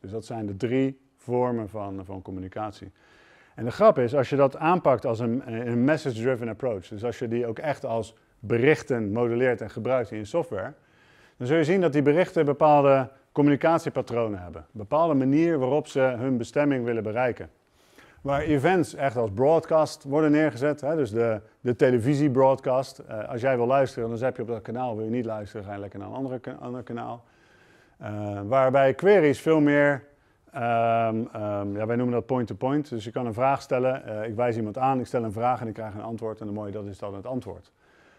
Dus dat zijn de drie vormen van, van communicatie. En de grap is, als je dat aanpakt als een, een message-driven approach, dus als je die ook echt als berichten modelleert en gebruikt in je software, dan zul je zien dat die berichten bepaalde communicatiepatronen hebben. Een bepaalde manier waarop ze hun bestemming willen bereiken. Waar events echt als broadcast worden neergezet, hè, dus de, de televisiebroadcast. Eh, als jij wil luisteren, dan heb je op dat kanaal. Wil je niet luisteren, ga je lekker naar een andere, ander kanaal. Uh, waarbij queries veel meer, ehm, ehm, ja, wij noemen dat point-to-point. Dus je kan een vraag stellen, eh, ik wijs iemand aan, ik stel een vraag en ik krijg een antwoord. En de mooie dat is dan het antwoord.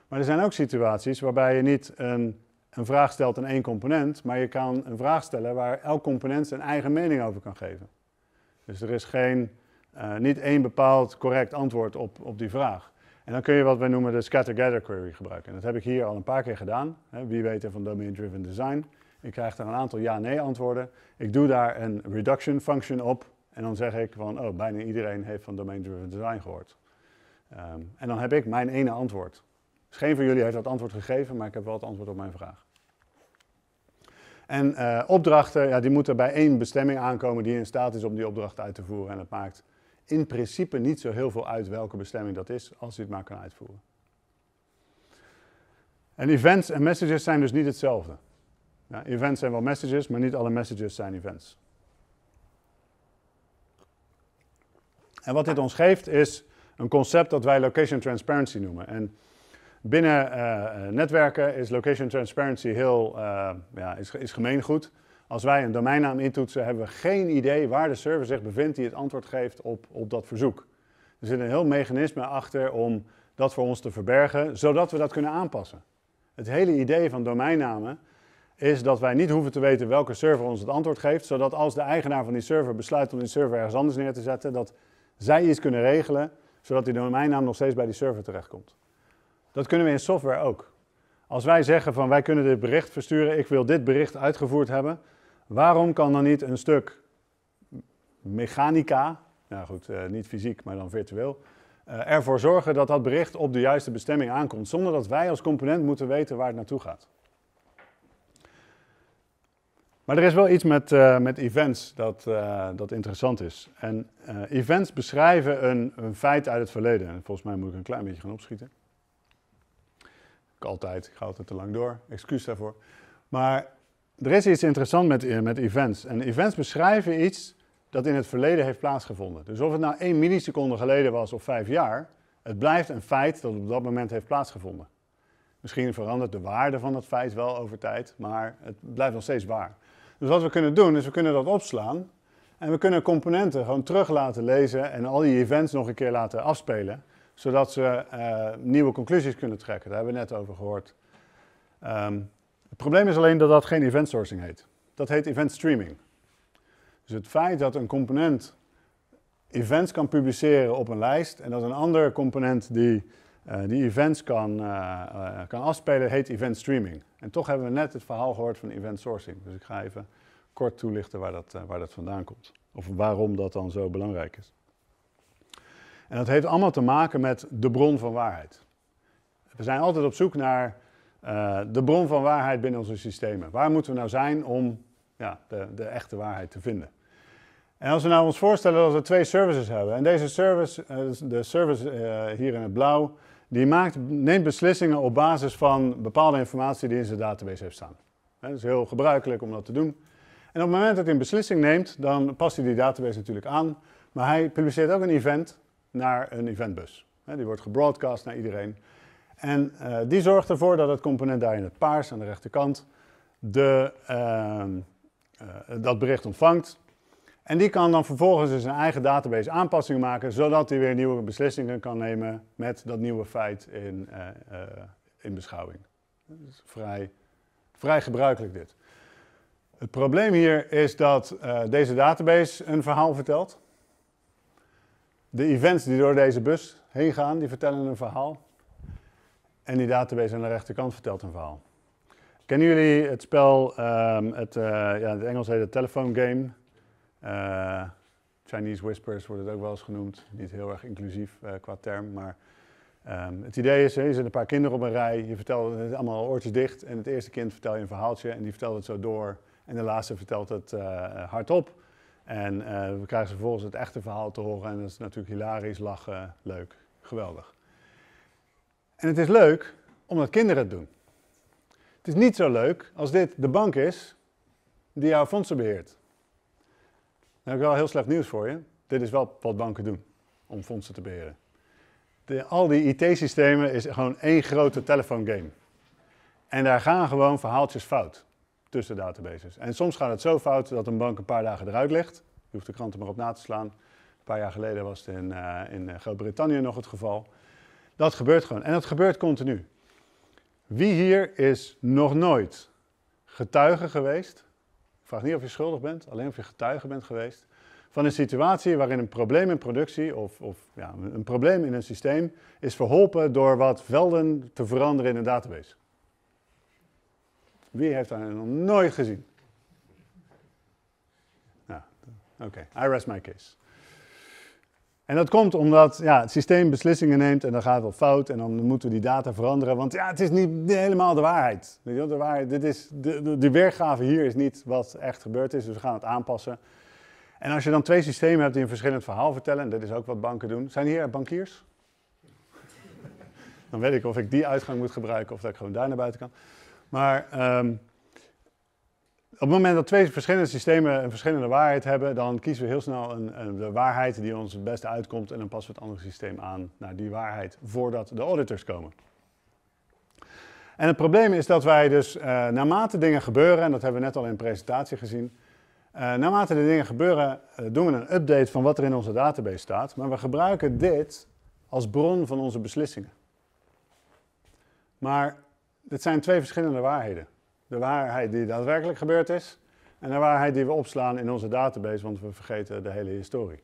Maar er zijn ook situaties waarbij je niet een een vraag stelt aan één component, maar je kan een vraag stellen waar elk component zijn eigen mening over kan geven. Dus er is geen, eh, niet één bepaald correct antwoord op, op die vraag. En dan kun je wat wij noemen de scatter-gather query gebruiken. En dat heb ik hier al een paar keer gedaan. Wie weet van domain-driven design. Ik krijg dan een aantal ja-nee antwoorden. Ik doe daar een reduction function op. En dan zeg ik van, oh, bijna iedereen heeft van domain-driven design gehoord. Ehm, en dan heb ik mijn ene antwoord. Dus geen van jullie heeft dat antwoord gegeven, maar ik heb wel het antwoord op mijn vraag. En eh, opdrachten, ja, die moeten bij één bestemming aankomen die in staat is om die opdracht uit te voeren. En het maakt in principe niet zo heel veel uit welke bestemming dat is, als je het maar kan uitvoeren. En events en messages zijn dus niet hetzelfde. Ja, events zijn wel messages, maar niet alle messages zijn events. En wat dit ons geeft is een concept dat wij location transparency noemen. En Binnen eh, eh, netwerken is location transparency heel uh, ja, is, is gemeengoed. Als wij een domeinnaam intoetsen, hebben we geen idee waar de server zich bevindt die het antwoord geeft op, op dat verzoek. Er zit een heel mechanisme achter om dat voor ons te verbergen, zodat we dat kunnen aanpassen. Het hele idee van domeinnamen is dat wij niet hoeven te weten welke server ons het antwoord geeft, zodat als de eigenaar van die server besluit om die server ergens anders neer te zetten, dat zij iets kunnen regelen, zodat die domeinnaam nog steeds bij die server terechtkomt. Dat kunnen we in software ook. Als wij zeggen van wij kunnen dit bericht versturen, ik wil dit bericht uitgevoerd hebben, waarom kan dan niet een stuk mechanica, nou goed, eh, niet fysiek, maar dan virtueel, eh, ervoor zorgen dat dat bericht op de juiste bestemming aankomt, zonder dat wij als component moeten weten waar het naartoe gaat. Maar er is wel iets met, eh, met events dat, dat interessant is. En events beschrijven een, een feit uit het verleden. volgens mij moet ik een klein beetje gaan opschieten ik altijd, ik ga altijd te lang door, excuus daarvoor. Maar er is iets interessants met, eh, met events. En events beschrijven iets dat in het verleden heeft plaatsgevonden. Dus of het nou één milliseconde geleden was of vijf jaar, het blijft een feit dat op dat moment heeft plaatsgevonden. Misschien verandert de waarde van dat feit wel over tijd, maar het blijft nog steeds waar. Dus wat we kunnen doen, is we kunnen dat opslaan en we kunnen componenten gewoon terug laten lezen en al die events nog een keer laten afspelen zodat ze eh, nieuwe conclusies kunnen trekken. Daar hebben we net over gehoord. Ehm, het probleem is alleen dat dat geen event sourcing heet. Dat heet event streaming. Dus het feit dat een component events kan publiceren op een lijst en dat een andere component die eh, die events kan, eh, kan afspelen, heet event streaming. En toch hebben we net het verhaal gehoord van event sourcing. Dus ik ga even kort toelichten waar dat, waar dat vandaan komt. Of waarom dat dan zo belangrijk is. En dat heeft allemaal te maken met de bron van waarheid. We zijn altijd op zoek naar eh, de bron van waarheid binnen onze systemen. Waar moeten we nou zijn om ja, de, de, echte waarheid te vinden? En als we nou ons voorstellen dat we twee services hebben. En deze service, eh, dus de service eh, hier in het blauw, die maakt, neemt beslissingen op basis van bepaalde informatie die in zijn database heeft staan. Dat is heel gebruikelijk om dat te doen. En op het moment dat hij een beslissing neemt, dan past hij die database natuurlijk aan. Maar hij publiceert ook een event naar een eventbus. Die wordt gebroadcast naar iedereen. En eh, die zorgt ervoor dat het component daar in het paars aan de rechterkant de, ehm, eh, dat bericht ontvangt. En die kan dan vervolgens in dus zijn eigen database aanpassingen maken, zodat hij weer nieuwe beslissingen kan nemen met dat nieuwe feit in, eh, in beschouwing. vrij, vrij gebruikelijk dit. Het probleem hier is dat deze database een verhaal vertelt de events die door deze bus heen gaan, die vertellen een verhaal. En die database aan de rechterkant vertelt een verhaal. Kennen jullie het spel, ehm, het, eh, ja, in het Engels heet het telephone game. Eh, Chinese Whispers wordt het ook wel eens genoemd. Niet heel erg inclusief eh, qua term, maar ehm, het idee is, je zit een paar kinderen op een rij. Je vertelt het allemaal oortjes dicht en het eerste kind vertel je een verhaaltje en die vertelt het zo door. En de laatste vertelt het hardop. En eh, we krijgen vervolgens het echte verhaal te horen en dat is natuurlijk hilarisch, lachen, leuk, geweldig. En het is leuk omdat kinderen het doen. Het is niet zo leuk als dit de bank is die jouw fondsen beheert. ik heb wel heel slecht nieuws voor je. Dit is wel wat banken doen om fondsen te beheren. De, al die IT-systemen is gewoon één grote telefoongame. En daar gaan gewoon verhaaltjes fout tussen databases. En soms gaat het zo fout dat een bank een paar dagen eruit ligt. Je hoeft de kranten maar op na te slaan. Een paar jaar geleden was het in, eh, in eh, Groot-Brittannië nog het geval. Dat gebeurt gewoon. En dat gebeurt continu. Wie hier is nog nooit getuige geweest? Ik vraag niet of je schuldig bent, alleen of je getuige bent geweest. Van een situatie waarin een probleem in productie of, of ja, een probleem in een systeem is verholpen door wat velden te veranderen in een database. Wie heeft dat nog nooit gezien? Nou, oké, I rest my case. En dat komt omdat ja, het systeem beslissingen neemt en dan gaat het fout en dan moeten we die data veranderen, want ja, het is niet helemaal de waarheid. De, dit is, de, de, de weergave hier is niet wat echt gebeurd is, dus we gaan het aanpassen. En als je dan twee systemen hebt die een verschillend verhaal vertellen, en dat is ook wat banken doen, zijn hier bankiers? dan weet ik of ik die uitgang moet gebruiken of dat ik gewoon daar naar buiten kan. Maar ehm, op het moment dat twee verschillende systemen een verschillende waarheid hebben, dan kiezen we heel snel een, een, de waarheid die ons het beste uitkomt en dan passen we het andere systeem aan naar die waarheid voordat de auditors komen. En het probleem is dat wij dus eh, naarmate dingen gebeuren, en dat hebben we net al in de presentatie gezien, uh, naarmate de dingen gebeuren eh, doen we een update van wat er in onze database staat, maar we gebruiken dit als bron van onze beslissingen. Maar dit zijn twee verschillende waarheden. De waarheid die daadwerkelijk gebeurd is en de waarheid die we opslaan in onze database, want we vergeten de hele historie.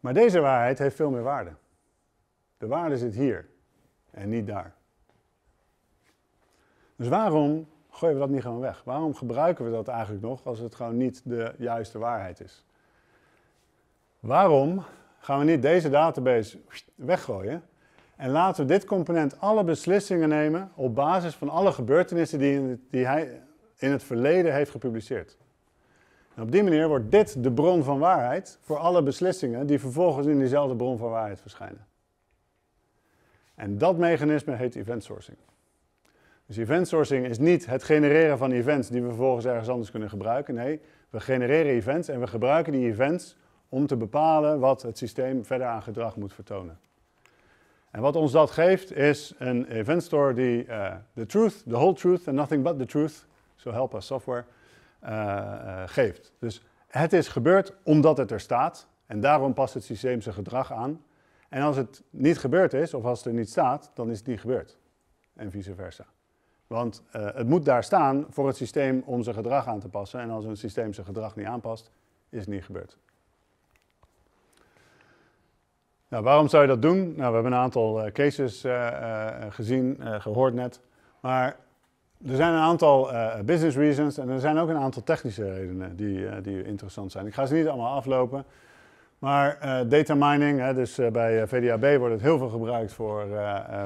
Maar deze waarheid heeft veel meer waarde. De waarde zit hier en niet daar. Dus waarom gooien we dat niet gewoon weg? Waarom gebruiken we dat eigenlijk nog als het gewoon niet de juiste waarheid is? Waarom gaan we niet deze database weggooien en laten we dit component alle beslissingen nemen op basis van alle gebeurtenissen die, die hij in het verleden heeft gepubliceerd. En op die manier wordt dit de bron van waarheid voor alle beslissingen die vervolgens in diezelfde bron van waarheid verschijnen. En dat mechanisme heet event sourcing. Dus event sourcing is niet het genereren van events die we vervolgens ergens anders kunnen gebruiken. Nee, we genereren events en we gebruiken die events om te bepalen wat het systeem verder aan gedrag moet vertonen. En wat ons dat geeft is een event store die de eh, truth, the whole truth and nothing but the truth, zo so help us software, eh, eh, geeft. Dus het is gebeurd omdat het er staat en daarom past het systeem zijn gedrag aan. En als het niet gebeurd is, of als het er niet staat, dan is het niet gebeurd. En vice versa. Want het moet daar staan voor het systeem om zijn gedrag aan te passen. En als een systeem zijn gedrag niet aanpast, is het niet gebeurd. Nou, waarom zou je dat doen? Nou, we hebben een aantal eh, cases eh, eh, gezien, gehoord net. Maar er zijn een aantal business reasons en er zijn ook een aantal technische redenen die, die interessant zijn. Ik ga ze niet allemaal aflopen. Maar data mining, hè, dus bij VDAB wordt het heel veel gebruikt voor,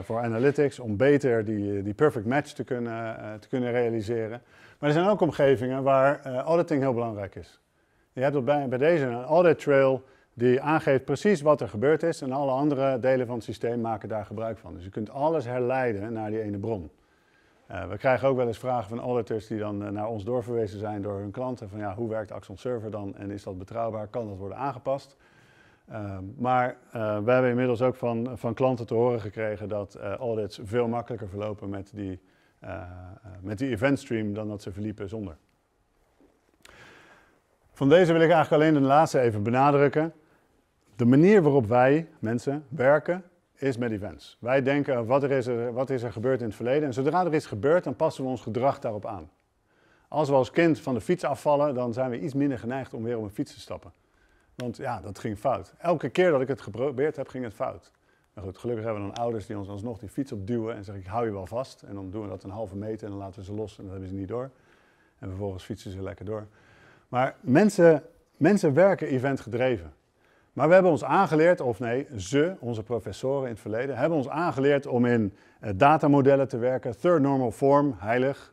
voor analytics, om beter die, die perfect match te kunnen, te kunnen realiseren. Maar er zijn ook omgevingen waar auditing heel belangrijk is. Je hebt bij, bij deze een audit trail die aangeeft precies wat er gebeurd is en alle andere delen van het systeem maken daar gebruik van. Dus je kunt alles herleiden naar die ene bron. Eh, we krijgen ook wel eens vragen van auditors die dan eh, naar ons doorverwezen zijn door hun klanten van ja, hoe werkt Axon Server dan en is dat betrouwbaar, kan dat worden aangepast? Eh, maar we hebben inmiddels ook van, van klanten te horen gekregen dat audits veel makkelijker verlopen met die, met die stream dan dat ze verliepen zonder. Van deze wil ik eigenlijk alleen de laatste even benadrukken. De manier waarop wij, mensen, werken is met events. Wij denken wat, er is er, wat is er gebeurd in het verleden en zodra er iets gebeurt, dan passen we ons gedrag daarop aan. Als we als kind van de fiets afvallen, dan zijn we iets minder geneigd om weer op een fiets te stappen. Want ja, dat ging fout. Elke keer dat ik het geprobeerd heb, ging het fout. Maar goed, gelukkig hebben we dan ouders die ons alsnog die fiets opduwen en zeggen ik hou je wel vast. En dan doen we dat een halve meter en dan laten we ze los en dan hebben ze niet door. En vervolgens fietsen ze lekker door. Maar mensen, mensen werken gedreven. Maar we hebben ons aangeleerd, of nee, ze, onze professoren in het verleden, hebben ons aangeleerd om in eh, datamodellen te werken, third normal form, heilig.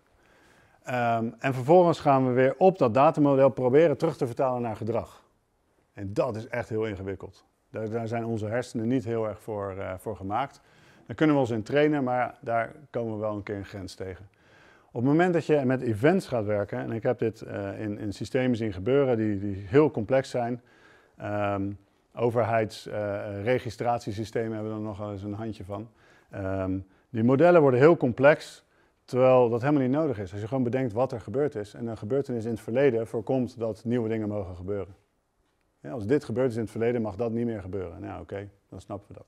Ehm, en vervolgens gaan we weer op dat datamodel proberen terug te vertalen naar gedrag. En dat is echt heel ingewikkeld. Daar, daar zijn onze hersenen niet heel erg voor, eh, voor gemaakt. Daar kunnen we ons in trainen, maar daar komen we wel een keer een grens tegen. Op het moment dat je met events gaat werken, en ik heb dit eh, in, in systemen zien gebeuren die, die heel complex zijn, ehm, overheidsregistratiesystemen hebben we er nog eens een handje van. Ehm, die modellen worden heel complex, terwijl dat helemaal niet nodig is. Als je gewoon bedenkt wat er gebeurd is en een gebeurtenis in het verleden voorkomt dat nieuwe dingen mogen gebeuren. Ja, als dit gebeurd is in het verleden, mag dat niet meer gebeuren. Nou, oké, dan snappen we dat.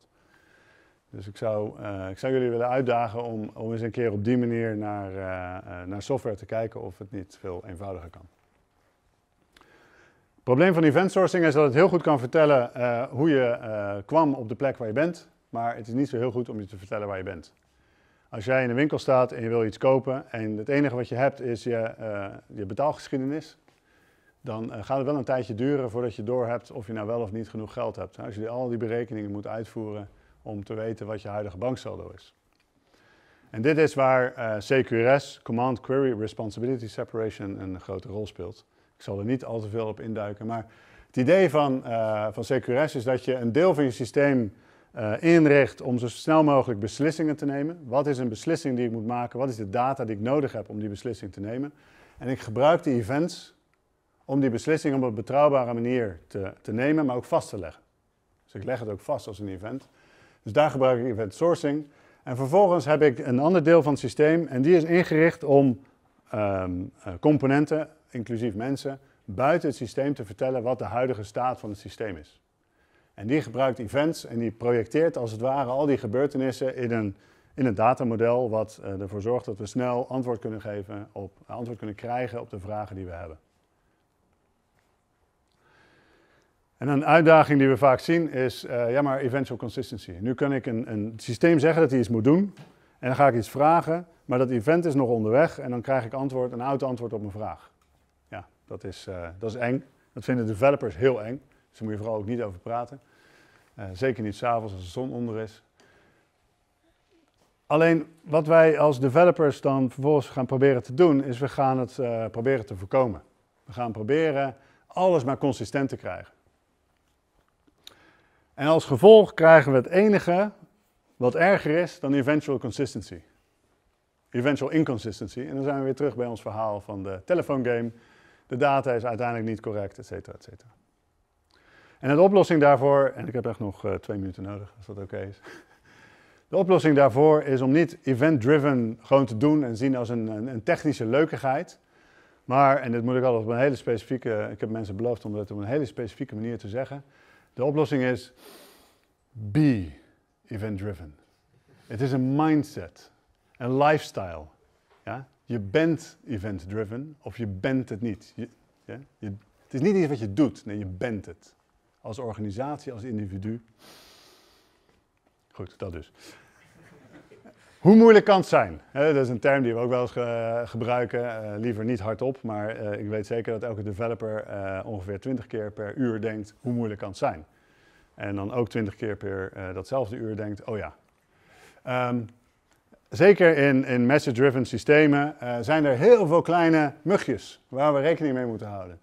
Dus ik zou, eh, ik zou jullie willen uitdagen om, om eens een keer op die manier naar, eh, eh, naar software te kijken of het niet veel eenvoudiger kan. Het probleem van event sourcing is dat het heel goed kan vertellen eh, hoe je eh, kwam op de plek waar je bent, maar het is niet zo heel goed om je te vertellen waar je bent. Als jij in de winkel staat en je wil iets kopen en het enige wat je hebt is je, eh, je betaalgeschiedenis, dan gaat het wel een tijdje duren voordat je doorhebt of je nou wel of niet genoeg geld hebt. Als je al die berekeningen moet uitvoeren om te weten wat je huidige banksaldo is. En dit is waar CQRS, Command Query Responsibility Separation, een grote rol speelt. Ik zal er niet al te veel op induiken, maar het idee van, uh, van CQRS is dat je een deel van je systeem eh, inricht om zo snel mogelijk beslissingen te nemen. Wat is een beslissing die ik moet maken? Wat is de data die ik nodig heb om die beslissing te nemen? En ik gebruik de events om die beslissing op een betrouwbare manier te, te nemen, maar ook vast te leggen. Dus ik leg het ook vast als een event. Dus daar gebruik ik event sourcing. En vervolgens heb ik een ander deel van het systeem en die is ingericht om ehm, eh, componenten inclusief mensen, buiten het systeem te vertellen wat de huidige staat van het systeem is. En die gebruikt events en die projecteert als het ware al die gebeurtenissen in een, in een datamodel, wat eh, ervoor zorgt dat we snel antwoord kunnen, geven op, eh, antwoord kunnen krijgen op de vragen die we hebben. En een uitdaging die we vaak zien is, eh, ja maar eventual consistency. Nu kan ik een, een systeem zeggen dat hij iets moet doen en dan ga ik iets vragen, maar dat event is nog onderweg en dan krijg ik antwoord, een oud antwoord op mijn vraag. Dat is, eh, dat is eng. Dat vinden developers heel eng. Dus daar moet je vooral ook niet over praten. Eh, zeker niet s'avonds als de zon onder is. Alleen wat wij als developers dan vervolgens gaan proberen te doen, is we gaan het eh, proberen te voorkomen. We gaan proberen alles maar consistent te krijgen. En als gevolg krijgen we het enige wat erger is dan eventual consistency. Eventual inconsistency. En dan zijn we weer terug bij ons verhaal van de telefoongame de data is uiteindelijk niet correct, et cetera, et cetera. En de oplossing daarvoor, en ik heb echt nog eh, twee minuten nodig, als dat oké is. De oplossing daarvoor is om niet event-driven gewoon te doen en zien als een, een, technische leukigheid. Maar, en dit moet ik altijd op een hele specifieke, ik heb mensen beloofd om dat op een hele specifieke manier te zeggen. De oplossing is, be event-driven. Het is een mindset, een lifestyle. Ja? je bent event-driven of je bent het niet. het is niet iets wat je doet, nee, je bent het. Als organisatie, als individu. Goed, dat dus. Hoe moeilijk kan het zijn? dat is een term die we ook wel eens eh, gebruiken. Eh, liever niet hardop, maar eh, ik weet zeker dat elke developer ongeveer 20 keer per uur denkt: hoe moeilijk kan het zijn? En dan ook 20 keer per datzelfde uur denkt: oh ja. Ehm, zeker in, in message-driven systemen eh, zijn er heel veel kleine mugjes waar we rekening mee moeten houden.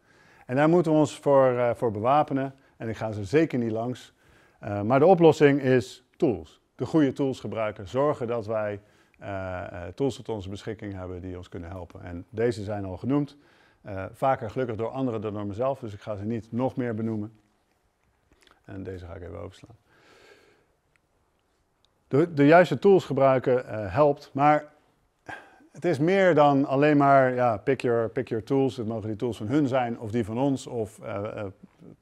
En daar moeten we ons voor, eh, voor bewapenen. En ik ga ze zeker niet langs. Eh, maar de oplossing is tools. De goede tools gebruiken. Zorgen dat wij tools tot onze beschikking hebben die ons kunnen helpen. En deze zijn al genoemd. vaker gelukkig door anderen dan door mezelf. Dus ik ga ze niet nog meer benoemen. En deze ga ik even overslaan de, de juiste tools gebruiken eh, helpt, maar het is meer dan alleen maar ja, pick, your, pick your tools. Het mogen die tools van hun zijn of die van ons of eh, eh,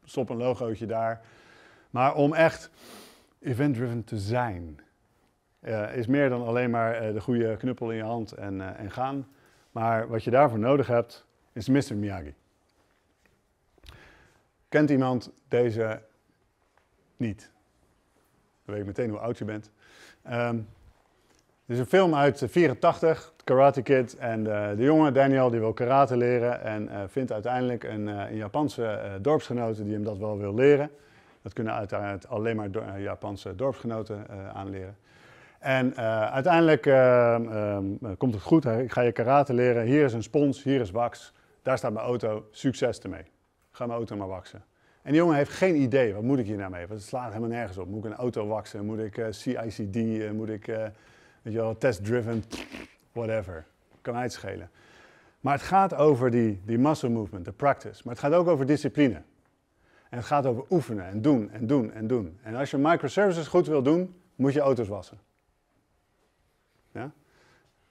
stop een logootje daar. Maar om echt event-driven te zijn, is meer dan alleen maar de goede knuppel in je hand en, en gaan. Maar wat je daarvoor nodig hebt, is Mr. Miyagi. Kent iemand deze niet? Dan weet ik meteen hoe oud je bent. Um, het is een film uit 84, eh, Karate Kid. En eh, de jongen Daniel die wil karate leren en eh, vindt uiteindelijk een, een Japanse dorpsgenote die hem dat wel wil leren. Dat kunnen uiteraard alleen maar Japanse dorpsgenoten aanleren. En uiteindelijk ehm, ehm, komt het goed, ik ga je karate leren. Hier is een spons, hier is wax. Daar staat mijn auto, succes ermee. Ga mijn auto maar waxen. En die jongen heeft geen idee, wat moet ik hier nou mee? Want het slaat helemaal nergens op. Moet ik een auto waksen? Moet ik uh, eh, CICD? Eh, moet ik, uh, weet je wel, test-driven? Whatever. Kan uitschelen? Maar het gaat over die, die muscle movement, de practice. Maar het gaat ook over discipline. En het gaat over oefenen en doen en doen en doen. En als je microservices goed wil doen, moet je auto's wassen. Ja?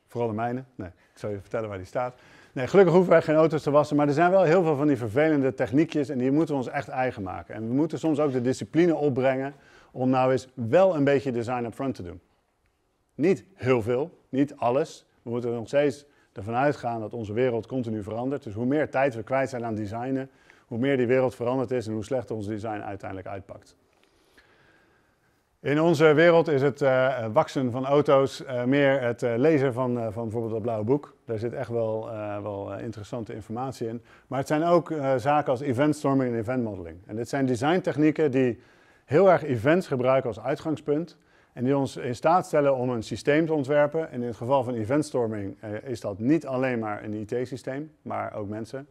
Vooral de mijne. Nee, ik zal je vertellen waar die staat. Nee, gelukkig hoeven wij geen auto's te wassen, maar er zijn wel heel veel van die vervelende techniekjes en die moeten we ons echt eigen maken. En we moeten soms ook de discipline opbrengen om nou eens wel een beetje design up front te doen. Niet heel veel, niet alles. We moeten er nog steeds ervan uitgaan dat onze wereld continu verandert. Dus hoe meer tijd we kwijt zijn aan designen, hoe meer die wereld veranderd is en hoe slechter ons design uiteindelijk uitpakt. In onze wereld is het uh, waksen van auto's eh, meer het eh, lezen van, van bijvoorbeeld dat blauwe boek. Daar zit echt wel, wel interessante informatie in. Maar het zijn ook zaken als eventstorming en eventmodeling. En dit zijn designtechnieken die heel erg events gebruiken als uitgangspunt. En die ons in staat stellen om een systeem te ontwerpen. En in het geval van eventstorming is dat niet alleen maar een IT-systeem, maar ook mensen.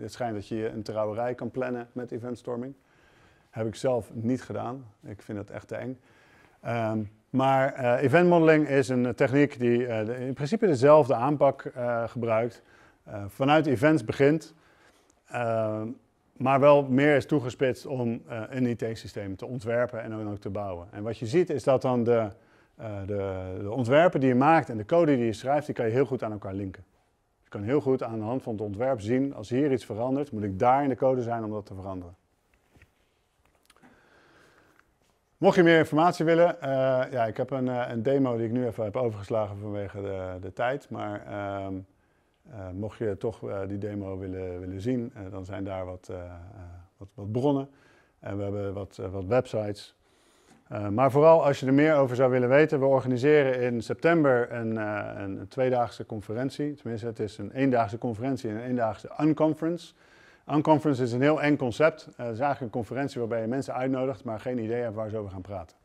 het schijnt dat je een trouwerij kan plannen met eventstorming. Heb ik zelf niet gedaan. Ik vind dat echt te eng. Ehm, maar uh, event modeling is een eh, techniek die eh, in principe dezelfde aanpak gebruikt. vanuit events begint, ehm, maar wel meer is toegespitst om een IT-systeem te ontwerpen en ook te bouwen. En wat je ziet is dat dan de, de, de, ontwerpen die je maakt en de code die je schrijft, die kan je heel goed aan elkaar linken. Je kan heel goed aan de hand van het ontwerp zien, als hier iets verandert, moet ik daar in de code zijn om dat te veranderen. Mocht je meer informatie willen, eh, ja, ik heb een, eh, een, demo die ik nu even heb overgeslagen vanwege de, de tijd. Maar ehm, eh, mocht je toch die demo willen, willen zien, dan zijn daar wat, wat, wat, bronnen. En we hebben wat, wat websites. maar vooral als je er meer over zou willen weten, we organiseren in september een, een tweedaagse conferentie. Tenminste, het is een eendaagse conferentie en een eendaagse unconference. Unconference is een heel eng concept. Eh, het is eigenlijk een conferentie waarbij je mensen uitnodigt, maar geen idee hebt waar ze over gaan praten.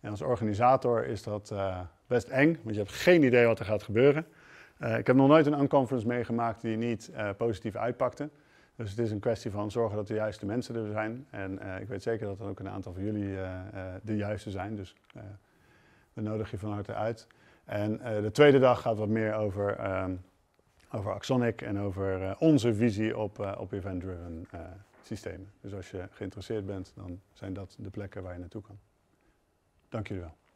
En als organisator is dat eh, best eng, want je hebt geen idee wat er gaat gebeuren. Eh, ik heb nog nooit een unconference meegemaakt die niet positief uitpakte. Dus het is een kwestie van zorgen dat de juiste mensen er zijn. En ik weet zeker dat er ook een aantal van jullie de juiste zijn. Dus we nodigen je van harte uit. En de tweede dag gaat wat meer over ehm, over Axonic en over eh, onze visie op, eh, op event-driven eh, systemen. Dus als je geïnteresseerd bent, dan zijn dat de plekken waar je naartoe kan. Dank jullie wel.